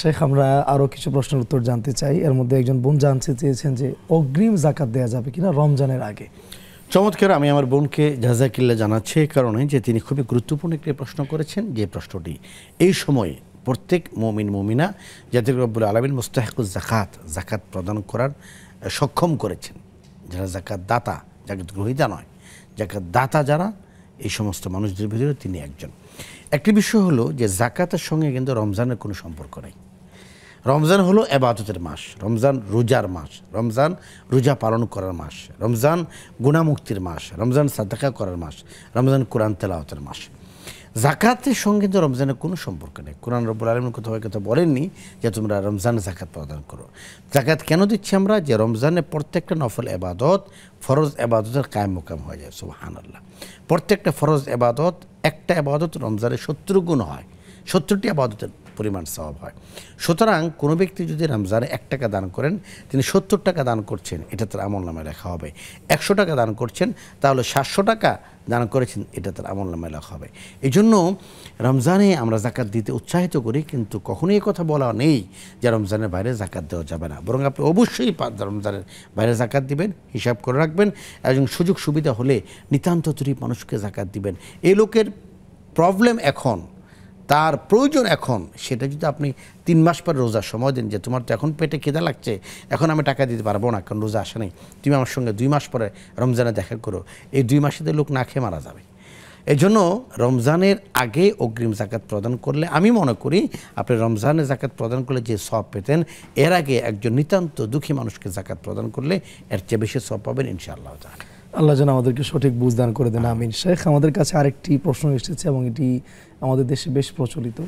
শেখ আমরা আরও কিছু প্রশ্নের উত্তর জানতে চাই এর মধ্যে একজন বোন জানতে চেয়েছেন যে অগ্রিম জাকাত দেওয়া যাবে কিনা রমজানের আগে চমৎকার আমি আমার বোনকে জাজাকিল্লা জানাচ্ছি এই কারণে যে তিনি খুবই গুরুত্বপূর্ণ একটি প্রশ্ন করেছেন যে প্রশ্নটি এই সময়ে প্রত্যেক মমিন মমিনা যাদের রব্বুল আলমিন মুস্তাহেকুজ জাকাত জাকাত প্রদান করার সক্ষম করেছেন যারা জাকাত দাতা জাকাত গ্রহীতা নয় জাকাত দাতা যারা এই সমস্ত মানুষদের ভিতরে তিনি একজন একটি বিষয় হলো যে জাকাতের সঙ্গে কিন্তু রমজানের কোনো সম্পর্ক নেই রমজান হলো এবাদতের মাস রমজান রোজার মাস রমজান রোজা পালন করার মাস রমজান গুণামুক্তির মাস রমজান সাদাকা করার মাস রমজান কোরআন তেলাওতের মাস জাকাতের সঙ্গে কিন্তু রমজানের কোনো সম্পর্ক নেই কোরআন রব্বুল আলমের কোথাও কথা বলেননি যে তোমরা রমজানে জাকাত প্রদান করো জাকাত কেন দিচ্ছি আমরা যে রমজানে প্রত্যেকটা নফল এবাদত ফরজ এবাদতের কায়ে মোকাম হয়ে যায় সুবাহান আল্লাহ প্রত্যেকটা ফরজ এবাদত একটা এবাদত রমজানের শত্রুগুণ গুণ হয় সত্তরটি আবাদতের পরিমাণ সওয়াব হয় সুতরাং কোনো ব্যক্তি যদি রমজানে এক টাকা দান করেন তিনি সত্তর টাকা দান করছেন এটা তার আমল নামে লেখা হবে একশো টাকা দান করছেন তাহলে সাতশো টাকা দান করেছেন এটা তার আমল নামে লেখা হবে এই জন্য রমজানে আমরা জাকাত দিতে উৎসাহিত করি কিন্তু এ কথা বলা নেই যে রমজানের বাইরে জাকাত দেওয়া যাবে না বরং আপনি অবশ্যই রমজানের বাইরে জাকাত দিবেন হিসাব করে রাখবেন এবং সুযোগ সুবিধা হলে নিতান্ত মানুষকে জাকাত দিবেন এই লোকের প্রবলেম এখন তার প্রয়োজন এখন সেটা যদি আপনি তিন মাস পর রোজার সময় দেন যে তোমার তো এখন পেটে কেদা লাগছে এখন আমি টাকা দিতে পারবো না কারণ রোজা আসে নাই তুমি আমার সঙ্গে দুই মাস পরে রমজানে দেখা করো এই দুই মাসেতে লোক না খেয়ে মারা যাবে এই জন্য রমজানের আগে অগ্রিম জাকাত প্রদান করলে আমি মনে করি আপনি রমজানে জাকাত প্রদান করলে যে সব পেতেন এর আগে একজন নিতান্ত দুঃখী মানুষকে জাকাত প্রদান করলে এর চেয়ে বেশি সব পাবেন ইনশাআল্লাহ আল্লাহ যেন আমাদেরকে সঠিক বুঝদান করে দেন আমিন শেখ আমাদের কাছে আরেকটি প্রশ্ন এসেছে এবং এটি আমাদের দেশে বেশ প্রচলিত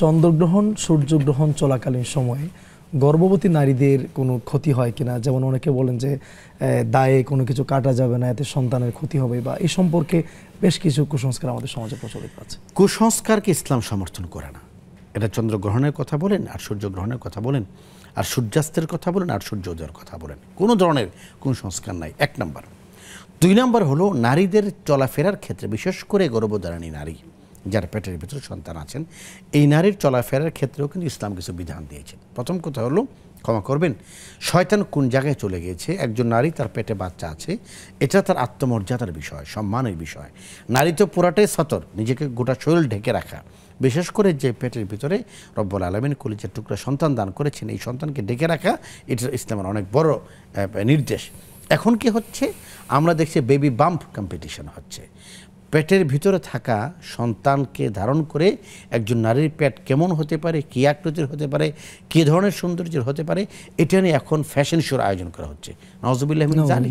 চন্দ্রগ্রহণ সূর্যগ্রহণ চলাকালীন সময়ে গর্ভবতী নারীদের কোনো ক্ষতি হয় কিনা যেমন অনেকে বলেন যে দায়ে কোনো কিছু কাটা যাবে না এতে সন্তানের ক্ষতি হবে বা এই সম্পর্কে বেশ কিছু কুসংস্কার আমাদের সমাজে প্রচলিত আছে কুসংস্কারকে ইসলাম সমর্থন করে না এটা চন্দ্রগ্রহণের কথা বলেন আর সূর্যগ্রহণের কথা বলেন আর সূর্যাস্তের কথা বলেন আর সূর্যোদয়ের কথা বলেন কোনো ধরনের কুসংস্কার নাই এক নম্বর দুই নম্বর হলো নারীদের চলাফেরার ক্ষেত্রে বিশেষ করে গর্ভধারণী নারী যার পেটের ভিতরে সন্তান আছেন এই নারীর চলাফেরার ক্ষেত্রেও কিন্তু ইসলাম কিছু বিধান দিয়েছেন প্রথম কথা হলো ক্ষমা করবেন শয়তান কোন জায়গায় চলে গিয়েছে একজন নারী তার পেটে বাচ্চা আছে এটা তার আত্মমর্যাদার বিষয় সম্মানের বিষয় নারী তো পুরাটাই সতর নিজেকে গোটা শরীর ঢেকে রাখা বিশেষ করে যে পেটের ভিতরে রব্বুল আলমিন কলিজের টুকরা সন্তান দান করেছেন এই সন্তানকে ডেকে রাখা এটা ইসলামের অনেক বড় নির্দেশ এখন কি হচ্ছে আমরা দেখছি বেবি বাম্প কম্পিটিশন হচ্ছে পেটের ভিতরে থাকা সন্তানকে ধারণ করে একজন নারীর পেট কেমন হতে পারে কী আকৃতির হতে পারে কী ধরনের সৌন্দর্যের হতে পারে এটা নিয়ে এখন ফ্যাশন শোর আয়োজন করা হচ্ছে নজবুল্লাহ জানি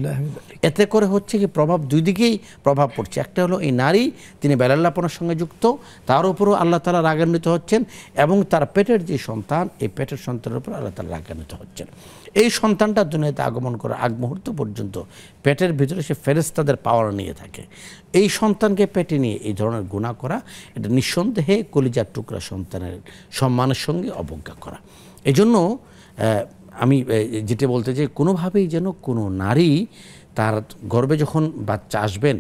এতে করে হচ্ছে কি প্রভাব দুই দিকেই প্রভাব পড়ছে একটা হলো এই নারী তিনি বেলাল্লাপনার সঙ্গে যুক্ত তার উপরও আল্লাহ তালা রাগান্বিত হচ্ছেন এবং তার পেটের যে সন্তান এই পেটের সন্তানের উপর আল্লাহ তালা রাগান্বিত হচ্ছেন এই সন্তানটা দুনিয়াতে আগমন করা আগ মুহূর্ত পর্যন্ত পেটের ভিতরে সে ফেরেস্তাদের পাওয়ার নিয়ে থাকে এই সন্তানকে পেটে নিয়ে এই ধরনের গুণা করা এটা নিঃসন্দেহে কলিজার টুকরা সন্তানের সম্মানের সঙ্গে অবজ্ঞা করা এজন্য আমি যেটা বলতে চাই কোনোভাবেই যেন কোনো নারী তার গর্বে যখন বাচ্চা আসবেন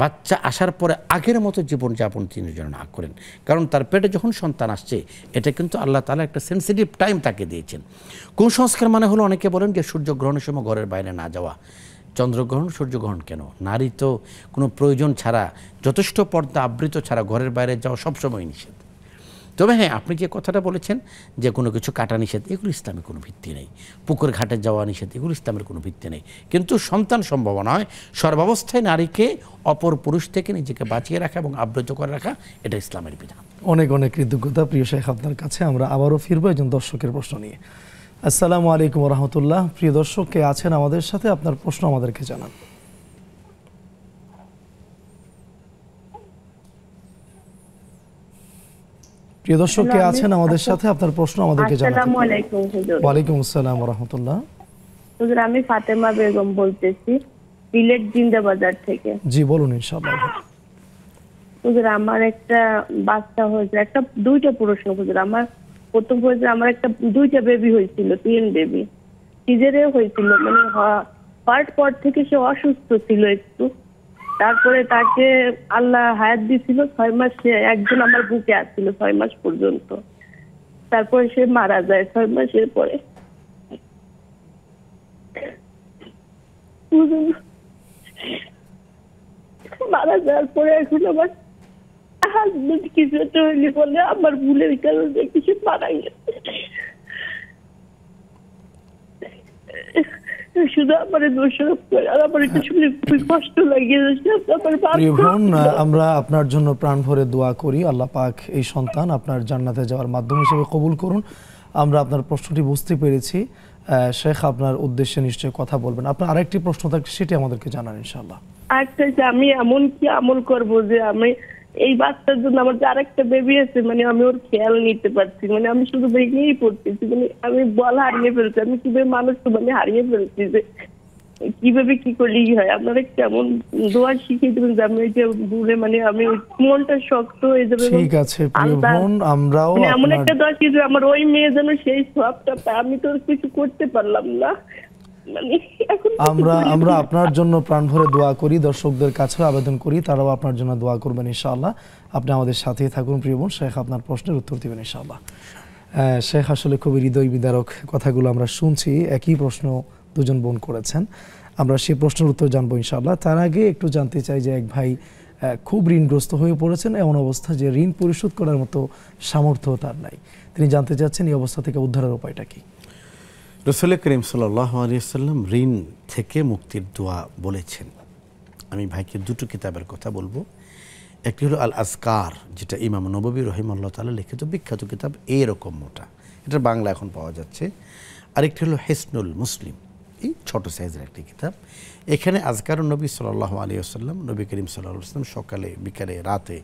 বাচ্চা আসার পরে আগের মতো জীবনযাপন তিনি যেন না করেন কারণ তার পেটে যখন সন্তান আসছে এটা কিন্তু আল্লাহ তালা একটা সেন্সিটিভ টাইম তাকে দিয়েছেন কুসংস্কার মানে হলো অনেকে বলেন যে সূর্যগ্রহণের সময় ঘরের বাইরে না যাওয়া চন্দ্রগ্রহণ সূর্যগ্রহণ কেন নারী তো কোনো প্রয়োজন ছাড়া যথেষ্ট পর্দা আবৃত ছাড়া ঘরের বাইরে যাওয়া সবসময় নিষেধ তবে হ্যাঁ আপনি যে কথাটা বলেছেন যে কোনো কিছু কাটা নিষেধ এগুলো ইসলামের কোনো ভিত্তি নেই পুকুর ঘাটে যাওয়া নিষেধ এগুলো ইসলামের কোনো ভিত্তি নেই কিন্তু সন্তান সম্ভব নয় সর্বাবস্থায় নারীকে অপর পুরুষ থেকে নিজেকে বাঁচিয়ে রাখা এবং আবৃত করে রাখা এটা ইসলামের বিধান অনেক অনেক কৃতজ্ঞতা প্রিয় শেখ আপনার কাছে আমরা আবারও ফিরবো একজন দর্শকের প্রশ্ন নিয়ে আসসালামু আলাইকুম রহমতুল্লাহ প্রিয় দর্শক কে আছেন আমাদের সাথে আপনার প্রশ্ন আমাদেরকে জানান প্রিয় দর্শক কে আছেন আমাদের সাথে আপনার প্রশ্ন আমাদেরকে জানান আসসালামু আলাইকুম হুজুর ওয়ালাইকুম আসসালাম ওয়া রাহমাতুল্লাহ হুজুর আমি ফাতেমা বেগম বলতেছি সিলেট জিন্দা বাজার থেকে জি বলুন ইনশাআল্লাহ হুজুর আমার একটা বাচ্চা হয়েছে একটা দুইটা প্রশ্ন হুজুর আমার প্রথম হয়েছে আমার একটা দুইটা বেবি হয়েছিল তিন বেবি সিজারে হয়েছিল মানে পার্ট পর থেকে সে অসুস্থ ছিল একটু তারপরে তাকে আল্লাহ হায়াত দিছিল ছয় মাস সে একজন আমার বুকে আসছিল ছয় মাস পর্যন্ত তারপরে সে মারা যায় ছয় মাসের পরে মারা যাওয়ার পরে এখন আমার হাজবেন্ড কিছু একটা হইলে বলে আমার ভুলের কারণে কিছু মারা গেছে আপনার জন্য প্রাণ ভরে দোয়া করি আল্লাহ পাক এই সন্তান আপনার জান্নাতে যাওয়ার মাধ্যম হিসেবে কবুল করুন আমরা আপনার প্রশ্নটি বুঝতে পেরেছি শেখ আপনার উদ্দেশ্যে নিশ্চয়ই কথা বলবেন আপনার আরেকটি প্রশ্ন থাকে সেটি আমাদেরকে জানান ইনশাআল্লাহ আচ্ছা আমি এমন কি আমল করবো যে আমি এই বাচ্চার জন্য আমার যে আরেকটা বেবি আছে মানে আমি ওর খেয়াল নিতে পারছি মানে আমি শুধু ভেঙেই পড়তেছি মানে আমি বল হারিয়ে ফেলছি আমি কিভাবে মানুষ মানে হারিয়ে ফেলছি যে কিভাবে কি করলেই হয় আপনারা কেমন দোয়া শিখিয়ে দেবেন যে আমি ওই যে ভুলে মানে আমি মনটা শক্ত হয়ে যাবে ঠিক আছে প্রিয় বোন আমরাও মানে এমন একটা দোয়া শিখে আমার ওই মেয়ে যেন সেই সবটা আমি তো কিছু করতে পারলাম না আমরা আমরা আপনার জন্য প্রাণ ভরে দোয়া করি দর্শকদের কাছে আবেদন করি তারাও আপনার জন্য দোয়া করবেন ইনশাআল্লাহ আপনি আমাদের সাথেই থাকুন প্রিয় বোন শেখ আপনার প্রশ্নের উত্তর দিবেন ইনশাআল্লাহ শেখ আসলে খুবই হৃদয় বিদারক কথাগুলো আমরা শুনছি একই প্রশ্ন দুজন বোন করেছেন আমরা সেই প্রশ্নের উত্তর জানবো ইনশাআল্লাহ তার আগে একটু জানতে চাই যে এক ভাই খুব ঋণগ্রস্ত হয়ে পড়েছেন এমন অবস্থা যে ঋণ পরিশোধ করার মতো সামর্থ্য তার নাই তিনি জানতে চাচ্ছেন এই অবস্থা থেকে উদ্ধারের উপায়টা কী রসুল করিম সাল্লাহ আলিয়াল্লাম ঋণ থেকে মুক্তির দোয়া বলেছেন আমি ভাইকে দুটো কিতাবের কথা বলবো একটি হলো আল আসকার যেটা ইমাম নবী আল্লাহ তালা লিখিত বিখ্যাত কিতাব এরকম মোটা এটা বাংলা এখন পাওয়া যাচ্ছে আরেকটি হলো হেসনুল মুসলিম এই ছোট সাইজের একটি কিতাব এখানে আজকার নবী সাল্লাহ আলী আসাল্লাম নবী করিম সাল্লাহ সকালে বিকালে রাতে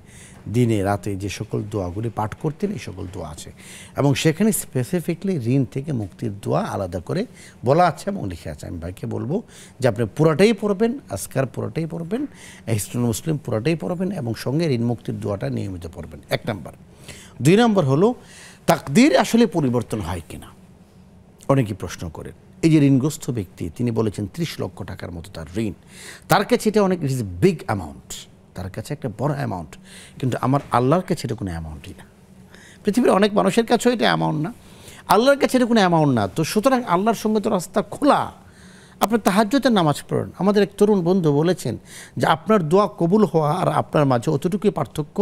দিনে রাতে যে সকল দোয়াগুলি পাঠ করতেন এই সকল দোয়া আছে এবং সেখানে স্পেসিফিকলি ঋণ থেকে মুক্তির দোয়া আলাদা করে বলা আছে এবং লিখে আছে আমি ভাইকে বলবো যে আপনি পুরাটাই পড়বেন আজকার পুরাটাই পড়বেন হিস্টন মুসলিম পুরাটাই পড়বেন এবং সঙ্গে ঋণ মুক্তির দোয়াটা নিয়মিত পড়বেন এক নম্বর দুই নম্বর হলো তাকদির আসলে পরিবর্তন হয় কিনা অনেকেই প্রশ্ন করেন এই যে ঋণগ্রস্ত ব্যক্তি তিনি বলেছেন ত্রিশ লক্ষ টাকার মতো তার ঋণ তার কাছে এটা অনেক ইজ বিগ অ্যামাউন্ট তার কাছে একটা বড় অ্যামাউন্ট কিন্তু আমার আল্লাহর কাছে এটা কোনো অ্যামাউন্টই না পৃথিবীর অনেক মানুষের কাছেও এটা অ্যামাউন্ট না আল্লাহর কাছে এটা কোনো অ্যামাউন্ট না তো সুতরাং আল্লাহর সঙ্গে তো রাস্তা খোলা আপনার তাহাজ্যতের নামাজ পড়েন আমাদের এক তরুণ বন্ধু বলেছেন যে আপনার দোয়া কবুল হওয়া আর আপনার মাঝে অতটুকুই পার্থক্য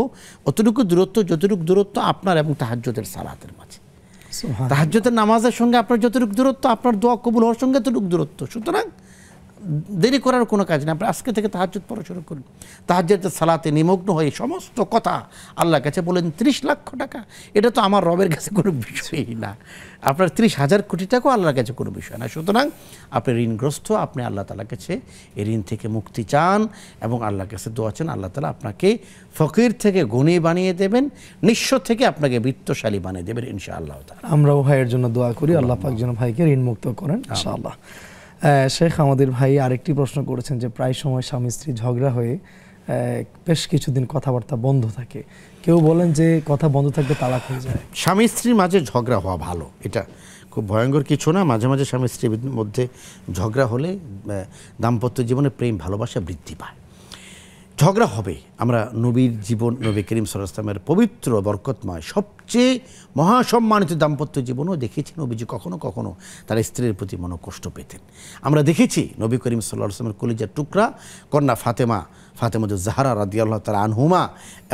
অতটুকু দূরত্ব যতটুকু দূরত্ব আপনার এবং তাহাজ্যতের সালাতের মাঝে তাহাজ্যতের নামাজের সঙ্গে আপনার যতটুকু দূরত্ব আপনার দোয়া কবুল হওয়ার সঙ্গে এতটুকু দূরত্ব সুতরাং দেরি করার কোনো কাজ নেই আপনি আজকে থেকে তাহাজ্জুদ পড়া শুরু করুন তাহাজ্জের সালাতে নিমগ্ন হয়ে সমস্ত কথা আল্লাহর কাছে বলেন ত্রিশ লক্ষ টাকা এটা তো আমার রবের কাছে কোনো বিষয়ই না আপনার ত্রিশ হাজার কোটি টাকাও আল্লাহর কাছে কোনো বিষয় না সুতরাং আপনি ঋণগ্রস্ত আপনি আল্লাহ তালার কাছে এই ঋণ থেকে মুক্তি চান এবং আল্লাহর কাছে দোয়া চান আল্লাহ তালা আপনাকে ফকির থেকে গণী বানিয়ে দেবেন নিঃস্ব থেকে আপনাকে বৃত্তশালী বানিয়ে দেবেন ইনশাআল্লাহ আমরা ভাইয়ের জন্য দোয়া করি আল্লাহ পাক যেন ভাইকে ঋণ মুক্ত করেন ইনশাআল্লাহ শেখ আমাদের ভাই আরেকটি প্রশ্ন করেছেন যে প্রায় সময় স্বামী স্ত্রী ঝগড়া হয়ে বেশ কিছুদিন কথাবার্তা বন্ধ থাকে কেউ বলেন যে কথা বন্ধ থাকলে তালাক হয়ে যায় স্বামী স্ত্রীর মাঝে ঝগড়া হওয়া ভালো এটা খুব ভয়ঙ্কর কিছু না মাঝে মাঝে স্বামী স্ত্রীর মধ্যে ঝগড়া হলে দাম্পত্য জীবনে প্রেম ভালোবাসা বৃদ্ধি পায় ঝগড়া হবে আমরা নবীর জীবন নবী করিম সাল্লামের পবিত্র বরকতময় সবচেয়ে মহাসম্মানিত দাম্পত্য জীবনও দেখেছি নবীজি কখনো কখনো তার স্ত্রীর প্রতি মনোকষ্ট পেতেন আমরা দেখেছি নবী করিম সাল্লাহ আসলামের কলিজার টুকরা কন্যা ফাতেমা ফাতেমদ জাহারা রাদিয়াল্লাহ তার আনহুমা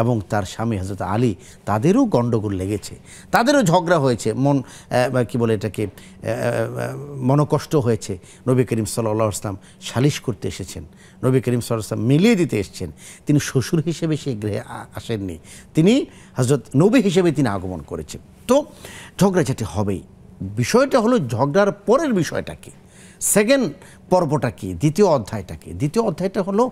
এবং তার স্বামী হজরত আলী তাদেরও গণ্ডগোল লেগেছে তাদেরও ঝগড়া হয়েছে মন কি বলে এটাকে মনকষ্ট হয়েছে নবী করিম সাল্লা আসলাম সালিশ করতে এসেছেন নবী করিম সাল্লাম মিলিয়ে দিতে এসছেন তিনি শ্বশুর হিসেবে সেই গৃহে আসেননি তিনি হজরত নবী হিসেবে তিনি আগমন করেছেন তো ঝগড়াঝাটি হবেই বিষয়টা হলো ঝগড়ার পরের বিষয়টা কী সেকেন্ড পর্বটা কি দ্বিতীয় অধ্যায়টা কি দ্বিতীয় অধ্যায়টা হলো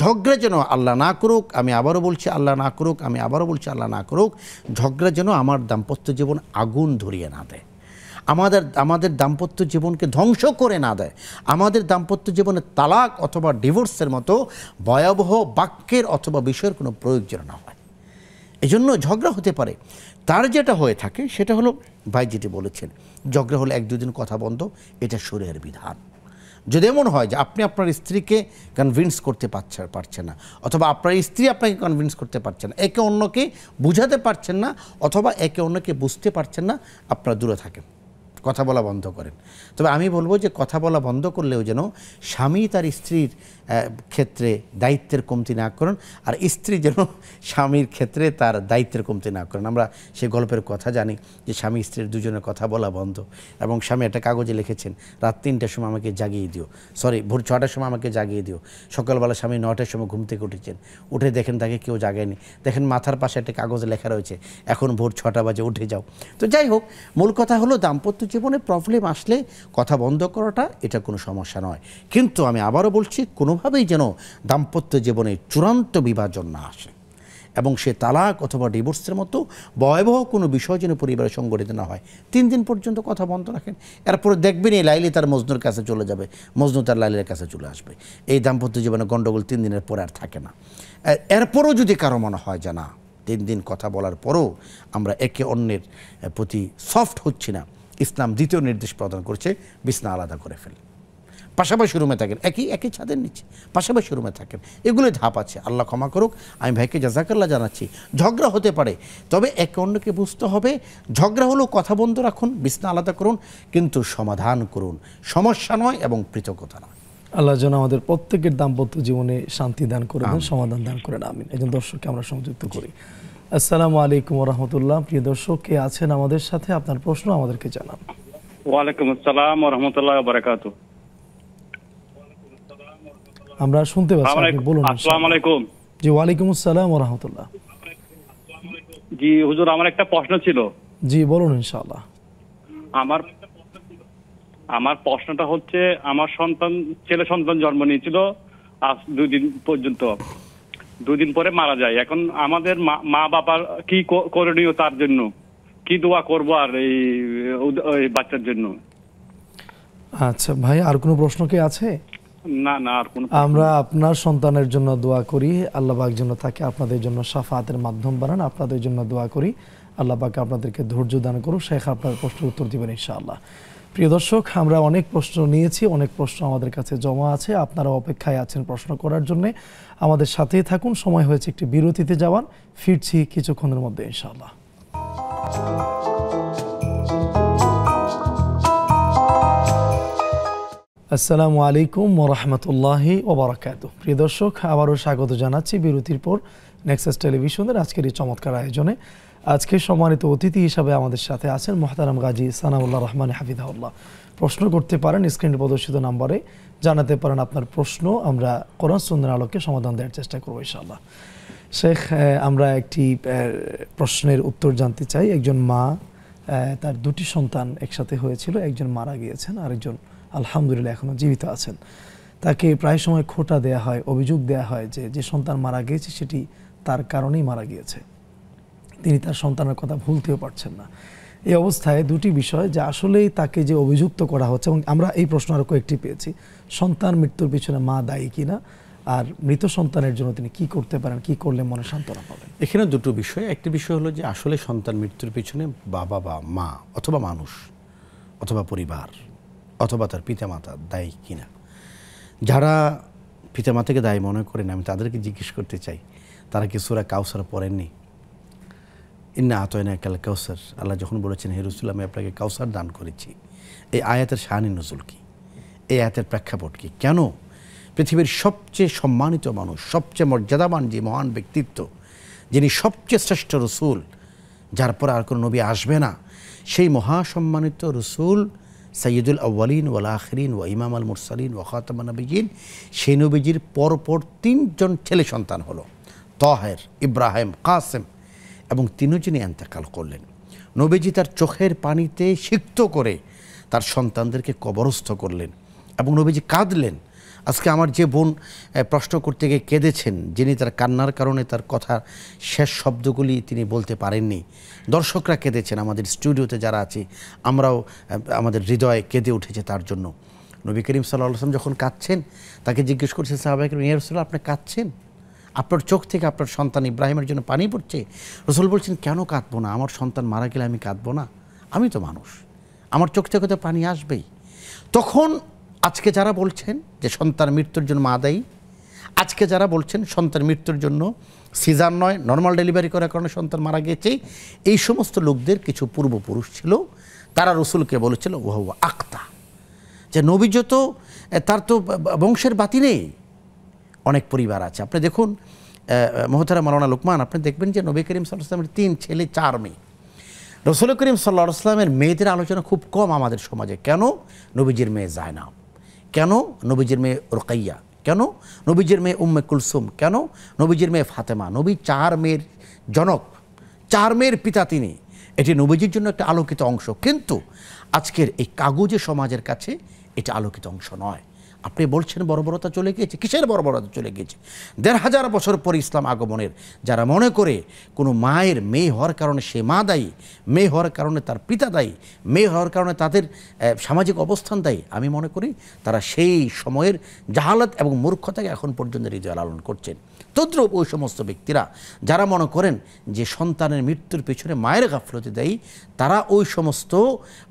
ঝগড়া যেন আল্লাহ না করুক আমি আবারও বলছি আল্লাহ না করুক আমি আবারও বলছি আল্লাহ না করুক ঝগড়া যেন আমার দাম্পত্য জীবন আগুন ধরিয়ে না দেয় আমাদের আমাদের দাম্পত্য জীবনকে ধ্বংস করে না দেয় আমাদের দাম্পত্য জীবনে তালাক অথবা ডিভোর্সের মতো ভয়াবহ বাক্যের অথবা বিষয়ের কোনো প্রয়োজন না হয় এজন্য ঝগড়া হতে পারে তার যেটা হয়ে থাকে সেটা হলো ভাই যেটি বলেছেন ঝগড়া হলে এক দুদিন কথা বন্ধ এটা শরীরের বিধান যদি এমন হয় যে আপনি আপনার স্ত্রীকে কনভিন্স করতে পারছে পারছে না অথবা আপনার স্ত্রী আপনাকে কনভিন্স করতে পারছে না একে অন্যকে বুঝাতে পারছেন না অথবা একে অন্যকে বুঝতে পারছেন না আপনার দূরে থাকেন কথা বলা বন্ধ করেন তবে আমি বলবো যে কথা বলা বন্ধ করলেও যেন স্বামী তার স্ত্রীর ক্ষেত্রে দায়িত্বের কমতি না করেন আর স্ত্রী যেন স্বামীর ক্ষেত্রে তার দায়িত্বের কমতি না করেন আমরা সে গল্পের কথা জানি যে স্বামী স্ত্রীর দুজনের কথা বলা বন্ধ এবং স্বামী একটা কাগজে লিখেছেন রাত তিনটার সময় আমাকে জাগিয়ে দিও সরি ভোর ছটার সময় আমাকে জাগিয়ে দিও সকালবেলা স্বামী নটার সময় ঘুম থেকে উঠেছেন উঠে দেখেন তাকে কেউ জাগায়নি দেখেন মাথার পাশে একটা কাগজে লেখা রয়েছে এখন ভোর ছটা বাজে উঠে যাও তো যাই হোক মূল কথা হলো দাম্পত্য জীবনে প্রবলেম আসলে কথা বন্ধ করাটা এটা কোনো সমস্যা নয় কিন্তু আমি আবারও বলছি কোনো কোনোভাবেই যেন দাম্পত্য জীবনে চূড়ান্ত বিভাজন না আসে এবং সে তালাক অথবা ডিভোর্সের মতো ভয়াবহ কোনো বিষয় যেন পরিবারে সংগঠিত না হয় তিন দিন পর্যন্ত কথা বন্ধ রাখেন এরপরে দেখবেন এই লাইলি তার মজনুর কাছে চলে যাবে মজনু তার লাইলের কাছে চলে আসবে এই দাম্পত্য জীবনে গণ্ডগোল তিন দিনের পরে আর থাকে না এরপরও যদি কারো মনে হয় যে না তিন দিন কথা বলার পরও আমরা একে অন্যের প্রতি সফট হচ্ছি না ইসলাম দ্বিতীয় নির্দেশ প্রদান করছে বিছনা আলাদা করে ফেলি পাশাপাশি রুমে থাকেন একই একই ছাদের নিচে পাশাপাশি রুমে থাকেন এগুলোই ধাপ আছে আল্লাহ ক্ষমা করুক আমি ভাইকে জাজাকাল্লা জানাচ্ছি ঝগড়া হতে পারে তবে একে অন্যকে বুঝতে হবে ঝগড়া হলেও কথা বন্ধ রাখুন বিছনা আলাদা করুন কিন্তু সমাধান করুন সমস্যা নয় এবং পৃথকতা নয় আল্লাহ যেন আমাদের প্রত্যেকের দাম্পত্য জীবনে শান্তি দান করে দেন সমাধান দান করেন আমিন একজন দর্শককে আমরা সংযুক্ত করি আসসালামু আলাইকুম রহমতুল্লাহ প্রিয় দর্শক কে আছেন আমাদের সাথে আপনার প্রশ্ন আমাদেরকে জানান ওয়ালাইকুম আসসালাম রহমতুল্লাহ বারাকাতু আমরা শুনতে পাচ্ছি বলুন জি ওয়ালাইকুম আসসালাম ওয়া রাহমাতুল্লাহ জি হুজুর আমার একটা প্রশ্ন ছিল জি বলুন ইনশাআল্লাহ আমার আমার প্রশ্নটা হচ্ছে আমার সন্তান ছেলে সন্তান জন্ম নিয়েছিল আজ দুই দিন পর্যন্ত দুই দিন পরে মারা যায় এখন আমাদের মা বাবার কি করণীয় তার জন্য কি দোয়া করব আর এই বাচ্চার জন্য আচ্ছা ভাই আর কোনো প্রশ্ন কি আছে না না আমরা আপনার সন্তানের জন্য দোয়া করি আল্লাহ যেন তাকে আপনাদের জন্য সাফাতের মাধ্যম বানান আপনাদের জন্য দোয়া করি আল্লাহ আপনাদেরকে ধৈর্য দান করুন শেখ আপনার প্রশ্নের উত্তর দিবেন ইনশাআল্লাহ প্রিয় দর্শক আমরা অনেক প্রশ্ন নিয়েছি অনেক প্রশ্ন আমাদের কাছে জমা আছে আপনারা অপেক্ষায় আছেন প্রশ্ন করার জন্য আমাদের সাথেই থাকুন সময় হয়েছে একটি বিরতিতে যাওয়ার ফিরছি কিছুক্ষণের মধ্যে ইনশাআল্লাহ আসসালামু আলাইকুম ওরহমতুল্লাহি ওবরাকাত প্রিয় দর্শক আবারও স্বাগত জানাচ্ছি বিরতির পর নেক্সাস টেলিভিশনের আজকের এই চমৎকার আয়োজনে আজকে সম্মানিত অতিথি হিসাবে আমাদের সাথে আছেন মোহতারাম গাজী সানাউল্লাহ রহমান হাফিদাউল্লাহ প্রশ্ন করতে পারেন স্ক্রিনে প্রদর্শিত নাম্বারে জানাতে পারেন আপনার প্রশ্ন আমরা কোরআন সুন্দর আলোকে সমাধান দেওয়ার চেষ্টা করবো ইনশাআল্লাহ শেখ আমরা একটি প্রশ্নের উত্তর জানতে চাই একজন মা তার দুটি সন্তান একসাথে হয়েছিল একজন মারা গিয়েছেন আরেকজন আলহামদুলিল্লাহ এখনও জীবিত আছেন তাকে প্রায় সময় খোটা দেয়া হয় অভিযোগ দেয়া হয় যে যে সন্তান মারা গিয়েছে সেটি তার কারণেই মারা গিয়েছে তিনি তার সন্তানের কথা ভুলতেও পারছেন না এই অবস্থায় দুটি বিষয় যে আসলেই তাকে যে অভিযুক্ত করা হচ্ছে এবং আমরা এই প্রশ্ন আরও কয়েকটি পেয়েছি সন্তান মৃত্যুর পিছনে মা দায়ী কিনা আর মৃত সন্তানের জন্য তিনি কি করতে পারেন কি করলে মনে সান্ত্বনা পাবেন এখানে দুটো বিষয় একটি বিষয় হলো যে আসলে সন্তান মৃত্যুর পিছনে বাবা বা মা অথবা মানুষ অথবা পরিবার অথবা তার পিতামাতা দায়ী কিনা যারা পিতামাতাকে দায়ী মনে করেন আমি তাদেরকে জিজ্ঞেস করতে চাই তারা কি সুরা কাউসার পড়েননি ইন্না আতয়না কাল কাউসার আল্লাহ যখন বলেছেন হে রসুল আমি আপনাকে কাউসার দান করেছি এই আয়াতের শাহানি নজুল কি এই আয়াতের প্রেক্ষাপট কি কেন পৃথিবীর সবচেয়ে সম্মানিত মানুষ সবচেয়ে মর্যাদাবান যে মহান ব্যক্তিত্ব যিনি সবচেয়ে শ্রেষ্ঠ রসুল যার পর আর কোনো নবী আসবে না সেই মহাসম্মানিত রসুল সৈয়দুল আউ্বালিন ওয়াল আখরিন ও ইমাম আল মুরসালিন ও খাতামা নবীজিন সেই নবীজির পরপর তিনজন ছেলে সন্তান হলো তহের ইব্রাহিম কাসেম এবং যিনি এন্তেকাল করলেন নবীজি তার চোখের পানিতে সিক্ত করে তার সন্তানদেরকে কবরস্থ করলেন এবং নবীজি কাঁদলেন আজকে আমার যে বোন প্রশ্ন করতে গিয়ে কেঁদেছেন যিনি তার কান্নার কারণে তার কথা শেষ শব্দগুলি তিনি বলতে পারেননি দর্শকরা কেঁদেছেন আমাদের স্টুডিওতে যারা আছে আমরাও আমাদের হৃদয়ে কেঁদে উঠেছে তার জন্য নবী করিম সাল্লাম যখন কাঁদছেন তাকে জিজ্ঞেস করছেন সাহাবাহিক ইয়ারসুল্লাহ আপনি কাঁদছেন আপনার চোখ থেকে আপনার সন্তান ইব্রাহিমের জন্য পানি পড়ছে রসুল বলছেন কেন কাঁদবো না আমার সন্তান মারা গেলে আমি কাঁদবো না আমি তো মানুষ আমার চোখ থেকে তো পানি আসবেই তখন আজকে যারা বলছেন যে সন্তান মৃত্যুর জন্য মা দেয় আজকে যারা বলছেন সন্তান মৃত্যুর জন্য সিজার নয় নর্মাল ডেলিভারি করার কারণে সন্তান মারা গিয়েছে এই সমস্ত লোকদের কিছু পূর্বপুরুষ ছিল তারা রসুলকে বলেছিল ওহ আক্তা যে নবীজ তো তার তো বংশের বাতি নেই অনেক পরিবার আছে আপনি দেখুন মহতারা মালানা লোকমান আপনি দেখবেন যে নবী করিম সাল্লাহামের তিন ছেলে চার মেয়ে রসুল করিম সাল্লাহ আসলামের মেয়েদের আলোচনা খুব কম আমাদের সমাজে কেন নবীজির মেয়ে যায় না কেন নবীজির মেয়ে রোকাইয়া কেন নবীজির মেয়ে উম্মে কুলসুম কেন নবীজির মেয়ে ফাতেমা নবী চার মেয়ের জনক চার মেয়ের পিতা তিনি এটি নবীজির জন্য একটা আলোকিত অংশ কিন্তু আজকের এই কাগজে সমাজের কাছে এটা আলোকিত অংশ নয় আপনি বলছেন বর্বরতা চলে গিয়েছে কিসের বর্বরতা চলে গিয়েছে দেড় হাজার বছর পরে ইসলাম আগমনের যারা মনে করে কোনো মায়ের মেয়ে হওয়ার কারণে সে মা দায়ী মেয়ে হওয়ার কারণে তার পিতা দায়ী মেয়ে হওয়ার কারণে তাদের সামাজিক অবস্থান দায়ী আমি মনে করি তারা সেই সময়ের জাহালাত এবং মূর্খতাকে এখন পর্যন্ত হৃদয় লালন করছেন তদ্রুপ ওই সমস্ত ব্যক্তিরা যারা মনে করেন যে সন্তানের মৃত্যুর পেছনে মায়ের গাফলতি দেয় তারা ওই সমস্ত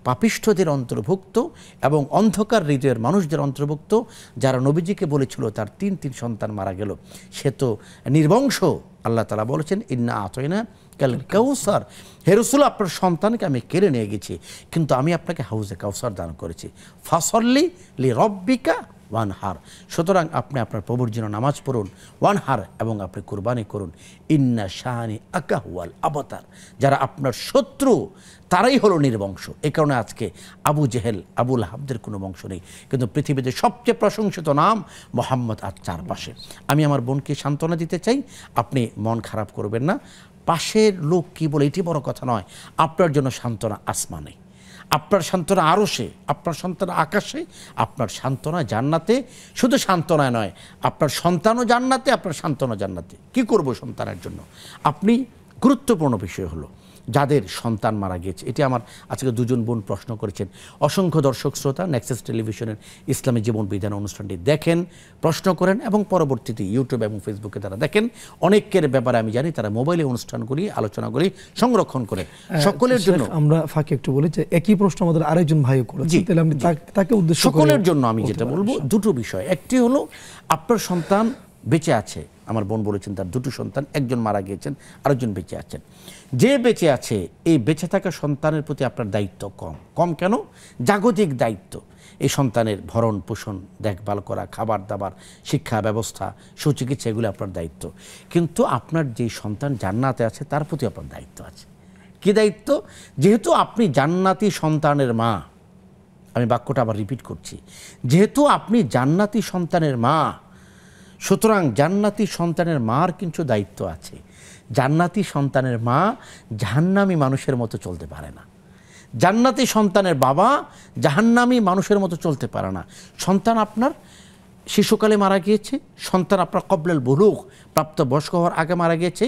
পাপিষ্ঠদের অন্তর্ভুক্ত এবং অন্ধকার হৃদয়ের মানুষদের অন্তর্ভুক্ত যারা নবীজিকে বলেছিল তার তিন তিন সন্তান মারা গেল সে তো নির্বংশ আল্লাহ তালা বলেছেন ইন্না আতয়না কাল কাউসার হেরসুল আপনার সন্তানকে আমি কেড়ে নিয়ে গেছি কিন্তু আমি আপনাকে হাউজে কাউসার দান করেছি ফাসল্লি লি রব্বিকা ওয়ান হার সুতরাং আপনি আপনার প্রভুর জন্য নামাজ পড়ুন ওয়ান হার এবং আপনি কোরবানি করুন ইন্না শাহানি আকাহওয়াল আবতার যারা আপনার শত্রু তারাই হলো নির্বংশ এ কারণে আজকে আবু জেহেল আবুল হাবদের কোনো বংশ নেই কিন্তু পৃথিবীতে সবচেয়ে প্রশংসিত নাম মোহাম্মদ আর চারপাশে আমি আমার বোনকে সান্ত্বনা দিতে চাই আপনি মন খারাপ করবেন না পাশের লোক কি বলে এটি বড় কথা নয় আপনার জন্য সান্ত্বনা আসমানে আপনার সান্ত্বনা সে আপনার সন্তানা আকাশে আপনার সান্ত্বনা জান্নাতে শুধু সান্ত্বনায় নয় আপনার সন্তানও জান্নাতে আপনার সান্ত্বনা জান্নাতে কি করব সন্তানের জন্য আপনি গুরুত্বপূর্ণ বিষয় হলো যাদের সন্তান মারা গিয়েছে এটি আমার আজকে দুজন বোন প্রশ্ন করেছেন অসংখ্য দর্শক শ্রোতা নেক্সাস টেলিভিশনের ইসলামী জীবন বিধান অনুষ্ঠানটি দেখেন প্রশ্ন করেন এবং পরবর্তীতে ইউটিউব এবং ফেসবুকে তারা দেখেন অনেকের ব্যাপারে আমি জানি তারা মোবাইলে অনুষ্ঠানগুলি আলোচনাগুলি সংরক্ষণ করে সকলের জন্য আমরা ফাঁকে একটু বলি যে একই প্রশ্ন আমাদের আরেকজন ভাই করেছে তাহলে আমি তাকে উদ্দেশ্য সকলের জন্য আমি যেটা বলবো দুটো বিষয় একটি হলো আপনার সন্তান বেঁচে আছে আমার বোন বলেছেন তার দুটো সন্তান একজন মারা গিয়েছেন আরেকজন বেঁচে আছেন যে বেঁচে আছে এই বেঁচে থাকা সন্তানের প্রতি আপনার দায়িত্ব কম কম কেন জাগতিক দায়িত্ব এই সন্তানের ভরণ পোষণ দেখভাল করা খাবার দাবার শিক্ষা ব্যবস্থা সুচিকিৎসা এগুলো আপনার দায়িত্ব কিন্তু আপনার যে সন্তান জান্নাতে আছে তার প্রতি আপনার দায়িত্ব আছে কি দায়িত্ব যেহেতু আপনি জান্নাতি সন্তানের মা আমি বাক্যটা আবার রিপিট করছি যেহেতু আপনি জান্নাতি সন্তানের মা সুতরাং জান্নাতি সন্তানের মার কিন্তু দায়িত্ব আছে জান্নাতি সন্তানের মা জাহান্নামী মানুষের মতো চলতে পারে না জান্নাতি সন্তানের বাবা জাহান্নামি মানুষের মতো চলতে পারে না সন্তান আপনার শিশুকালে মারা গিয়েছে সন্তান আপনার কবলেল বলুক প্রাপ্ত বয়স্ক হওয়ার আগে মারা গিয়েছে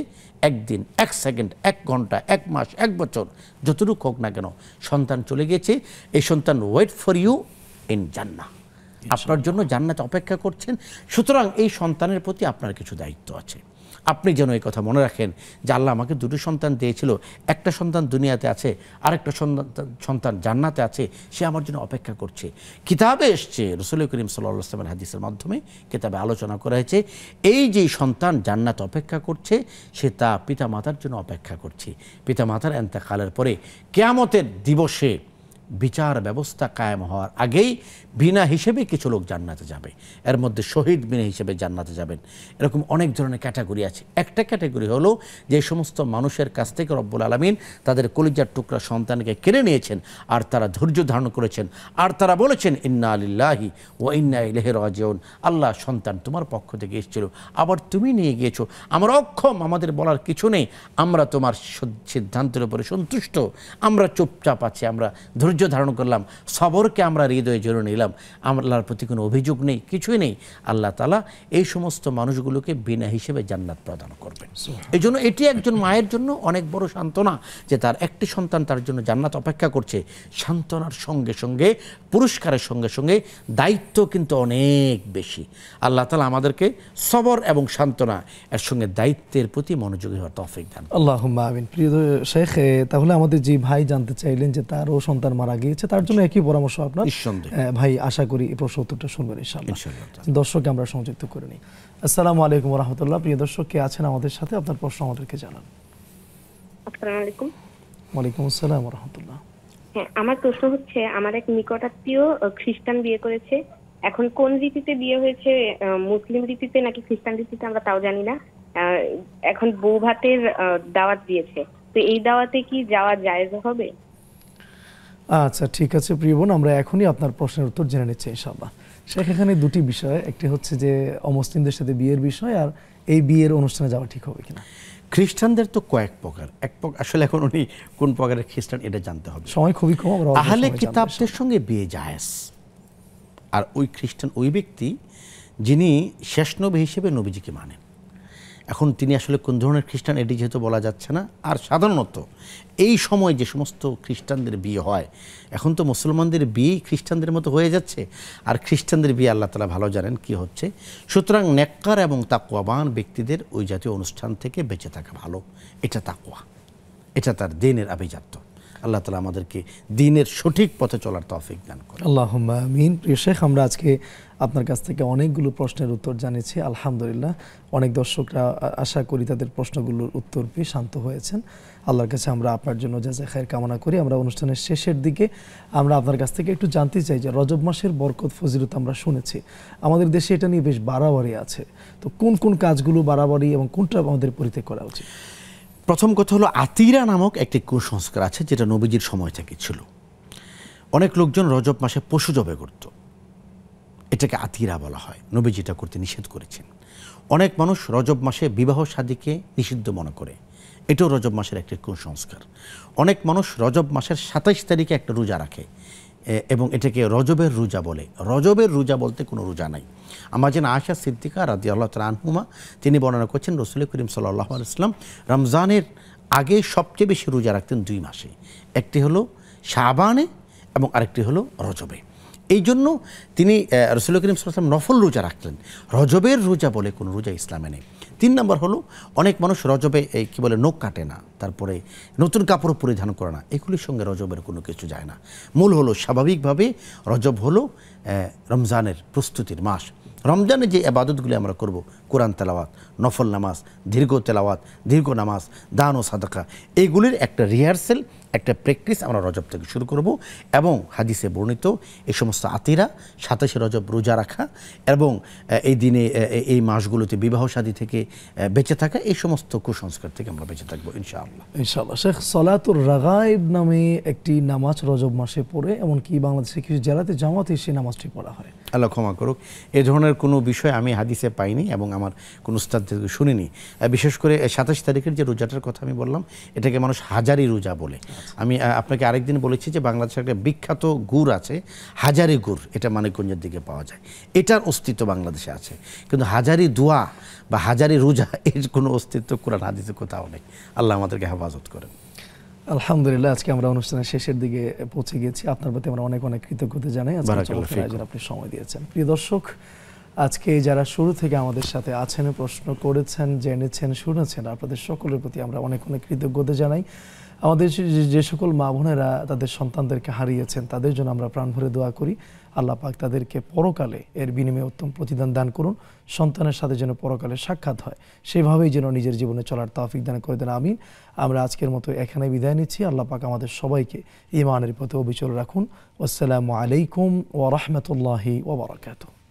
একদিন এক সেকেন্ড এক ঘন্টা এক মাস এক বছর যতটুকু হোক না কেন সন্তান চলে গিয়েছে এই সন্তান ওয়েট ফর ইউ ইন জান্না আপনার জন্য জান্নাত অপেক্ষা করছেন সুতরাং এই সন্তানের প্রতি আপনার কিছু দায়িত্ব আছে আপনি যেন এই কথা মনে রাখেন যে আল্লাহ আমাকে দুটো সন্তান দিয়েছিল একটা সন্তান দুনিয়াতে আছে আর একটা সন্তান সন্তান জান্নাতে আছে সে আমার জন্য অপেক্ষা করছে কিতাবে এসছে রসুল করিম সাল্লামের হাদিসের মাধ্যমে কিতাবে আলোচনা করা হয়েছে এই যে সন্তান জান্নাত অপেক্ষা করছে সে তা পিতা মাতার জন্য অপেক্ষা করছে পিতা মাতার এন্তাকালের পরে কেয়ামতের দিবসে বিচার ব্যবস্থা কায়েম হওয়ার আগেই বিনা হিসেবে কিছু লোক জান্নাতে যাবে এর মধ্যে শহীদ বিনা হিসেবে জান্নাতে যাবেন এরকম অনেক ধরনের ক্যাটাগরি আছে একটা ক্যাটাগরি হলো যে সমস্ত মানুষের কাছ থেকে রব্বুল আলমিন তাদের কলিজার টুকরা সন্তানকে কেড়ে নিয়েছেন আর তারা ধৈর্য ধারণ করেছেন আর তারা বলেছেন ইন্না আলিল্লাহি ও ইন্না ইলেহ রাজিউন আল্লাহ সন্তান তোমার পক্ষ থেকে এসেছিল আবার তুমি নিয়ে গিয়েছো আমরা অক্ষম আমাদের বলার কিছু নেই আমরা তোমার সিদ্ধান্তের উপরে সন্তুষ্ট আমরা চুপচাপ আছি আমরা ধৈর্য ধৈর্য ধারণ করলাম সবরকে আমরা হৃদয়ে জড়ে নিলাম আল্লাহর প্রতি কোনো অভিযোগ নেই কিছুই নেই আল্লাহ তালা এই সমস্ত মানুষগুলোকে বিনা হিসেবে জান্নাত প্রদান করবেন এই জন্য এটি একজন মায়ের জন্য অনেক বড় সান্ত্বনা যে তার একটি সন্তান তার জন্য জান্নাত অপেক্ষা করছে সান্ত্বনার সঙ্গে সঙ্গে পুরস্কারের সঙ্গে সঙ্গে দায়িত্ব কিন্তু অনেক বেশি আল্লাহ তালা আমাদেরকে সবর এবং সান্ত্বনা এর সঙ্গে দায়িত্বের প্রতি মনোযোগী হওয়ার তফিক দেন আল্লাহ আমিন প্রিয় শেখ তাহলে আমাদের যে ভাই জানতে চাইলেন যে তারও সন্তান মারা গিয়েছে তার জন্য একই পরামর্শ আপনার ভাই আশা করি এই প্রশ্ন উত্তরটা শুনবেন দর্শককে আমরা সংযুক্ত করে নিই আসসালামু আলাইকুম রহমতুল্লাহ প্রিয় দর্শক কে আছেন আমাদের সাথে আপনার প্রশ্ন আমাদেরকে জানান ওয়ালাইকুম আসসালাম রহমতুল্লাহ হ্যাঁ আমার প্রশ্ন হচ্ছে আমার এক নিকটাত্মীয় খ্রিস্টান বিয়ে করেছে এখন কোন রীতিতে বিয়ে হয়েছে মুসলিম রীতিতে নাকি খ্রিস্টান রীতিতে আমরা তাও জানি না এখন বৌভাতের দাওয়াত দিয়েছে তো এই দাওয়াতে কি যাওয়া জায়েজ হবে আচ্ছা ঠিক আছে প্রিয় বোন আমরা এখনই আপনার প্রশ্নের উত্তর জেনে নিচ্ছি ইনশাল্লাহ শেখ এখানে দুটি বিষয় একটি হচ্ছে যে অমুসলিমদের সাথে বিয়ের বিষয় আর এই বিয়ের অনুষ্ঠানে যাওয়া ঠিক হবে কিনা খ্রিস্টানদের তো কয়েক প্রকার এক প্রকার আসলে এখন উনি কোন প্রকারের খ্রিস্টান এটা জানতে হবে সময় খুবই কম আহলে কিতাবদের সঙ্গে বিয়ে জায়েজ আর ওই খ্রিস্টান ওই ব্যক্তি যিনি শেষ নবী হিসেবে নবীজিকে মানেন এখন তিনি আসলে কোন ধরনের খ্রিস্টান এটি যেহেতু বলা যাচ্ছে না আর সাধারণত এই সময় যে সমস্ত খ্রিস্টানদের বিয়ে হয় এখন তো মুসলমানদের বিয়ে খ্রিস্টানদের মতো হয়ে যাচ্ছে আর খ্রিস্টানদের বিয়ে আল্লাহ তালা ভালো জানেন কি হচ্ছে সুতরাং নেককার এবং তাকুয়াবান ব্যক্তিদের ওই জাতীয় অনুষ্ঠান থেকে বেঁচে থাকা ভালো এটা তাকুয়া এটা তার দিনের আভিজাত্য আল্লাহ তালা আমাদেরকে দিনের সঠিক পথে চলার তফিক দান করে আল্লাহ আমরা আজকে আপনার কাছ থেকে অনেকগুলো প্রশ্নের উত্তর জানিয়েছি আলহামদুলিল্লাহ অনেক দর্শকরা আশা করি তাদের প্রশ্নগুলোর উত্তর পেয়ে শান্ত হয়েছেন আল্লাহর কাছে আমরা আপনার জন্য জাজা খায়ের কামনা করি আমরা অনুষ্ঠানের শেষের দিকে আমরা আপনার কাছ থেকে একটু জানতে চাই যে রজব মাসের বরকত ফজিলত আমরা শুনেছি আমাদের দেশে এটা নিয়ে বেশ বাড়াবাড়ি আছে তো কোন কোন কাজগুলো বাড়াবাড়ি এবং কোনটা আমাদের পরিত্যাগ করা উচিত প্রথম কথা হলো আতিরা নামক একটি কুসংস্কার আছে যেটা নবীজির সময় থেকে ছিল অনেক লোকজন রজব মাসে পশু জবে করতো এটাকে আতিরা বলা হয় নবী যেটা করতে নিষেধ করেছেন অনেক মানুষ রজব মাসে বিবাহ সাদীকে নিষিদ্ধ মনে করে এটাও রজব মাসের একটি কুসংস্কার অনেক মানুষ রজব মাসের সাতাইশ তারিখে একটা রোজা রাখে এবং এটাকে রজবের রোজা বলে রজবের রোজা বলতে কোনো রোজা নাই আমার যেন আশা সিদ্দিকা রাজি আল্লাহ তালহুমা তিনি বর্ণনা করছেন রসুল করিম সাল্লাহ আলাইসলাম রমজানের আগে সবচেয়ে বেশি রোজা রাখতেন দুই মাসে একটি হলো শাবানে এবং আরেকটি হলো রজবে এই জন্য তিনি রসুল করিম সাল্লাম নফল রোজা রাখলেন রজবের রোজা বলে কোনো রোজা ইসলামে নেই তিন নম্বর হলো অনেক মানুষ রজবে এই কী বলে নোখ কাটে না তারপরে নতুন কাপড় পরিধান করে না এগুলির সঙ্গে রজবের কোনো কিছু যায় না মূল হলো স্বাভাবিকভাবে রজব হলো রমজানের প্রস্তুতির মাস রমজানে যে আবাদতগুলি আমরা করব কোরআন তেলাওয়াত নফল নামাজ দীর্ঘ তেলাওয়াত দীর্ঘ নামাজ দান ও সাদাকা এগুলির একটা রিহার্সেল একটা প্র্যাকটিস আমরা রজব থেকে শুরু করব এবং হাদিসে বর্ণিত এই সমস্ত আতিরা সাতাশে রজব রোজা রাখা এবং এই দিনে এই মাসগুলোতে বিবাহ সাদী থেকে বেঁচে থাকা এই সমস্ত কুসংস্কার থেকে আমরা বেঁচে থাকবো ইনশাআল্লাহ ইনশাআল্লাহ শেখ সলাতুর রাগাইব নামে একটি নামাজ রজব মাসে পড়ে এমনকি বাংলাদেশে কিছু জেলাতে জামাতে সেই নামাজটি পড়া হয় আল্লাহ ক্ষমা করুক এ ধরনের কোনো বিষয় আমি হাদিসে পাইনি এবং আমার কোনো উস্তাদ থেকে শুনিনি বিশেষ করে সাতাশ তারিখের যে রোজাটার কথা আমি বললাম এটাকে মানুষ হাজারি রোজা বলে আচ্ছা। আমি আপনাকে আরেকদিন বলেছি যে বাংলাদেশের একটা বিখ্যাত গুড় আছে হাজারি গুড় এটা মানিকগঞ্জের দিকে পাওয়া যায় এটার অস্তিত্ব বাংলাদেশে আছে কিন্তু হাজারি দোয়া বা হাজারি রোজা এর কোনো অস্তিত্ব কোরআন হাদিতে কোথাও নেই আল্লাহ আমাদেরকে হেফাজত করেন আলহামদুলিল্লাহ আজকে আমরা অনুষ্ঠানের শেষের দিকে পৌঁছে গেছি আপনার প্রতি আমরা অনেক অনেক কৃতজ্ঞতা জানাই আজকে আপনি সময় দিয়েছেন প্রিয় দর্শক আজকে যারা শুরু থেকে আমাদের সাথে আছেন প্রশ্ন করেছেন জেনেছেন শুনেছেন আপনাদের সকলের প্রতি আমরা অনেক অনেক কৃতজ্ঞতা জানাই আমাদের যে সকল মা বোনেরা তাদের সন্তানদেরকে হারিয়েছেন তাদের জন্য আমরা প্রাণ ভরে দোয়া করি আল্লাহ পাক তাদেরকে পরকালে এর বিনিময়ে উত্তম প্রতিদান দান করুন সন্তানের সাথে যেন পরকালে সাক্ষাৎ হয় সেভাবেই যেন নিজের জীবনে চলার তাফিক দান করে দেন আমিন আমরা আজকের মতো এখানে বিদায় নিচ্ছি আল্লাহ পাক আমাদের সবাইকে ইমানের পথে অবিচল রাখুন আসসালামু আলাইকুম ও রহমতুল্লাহি ওবরাকাতু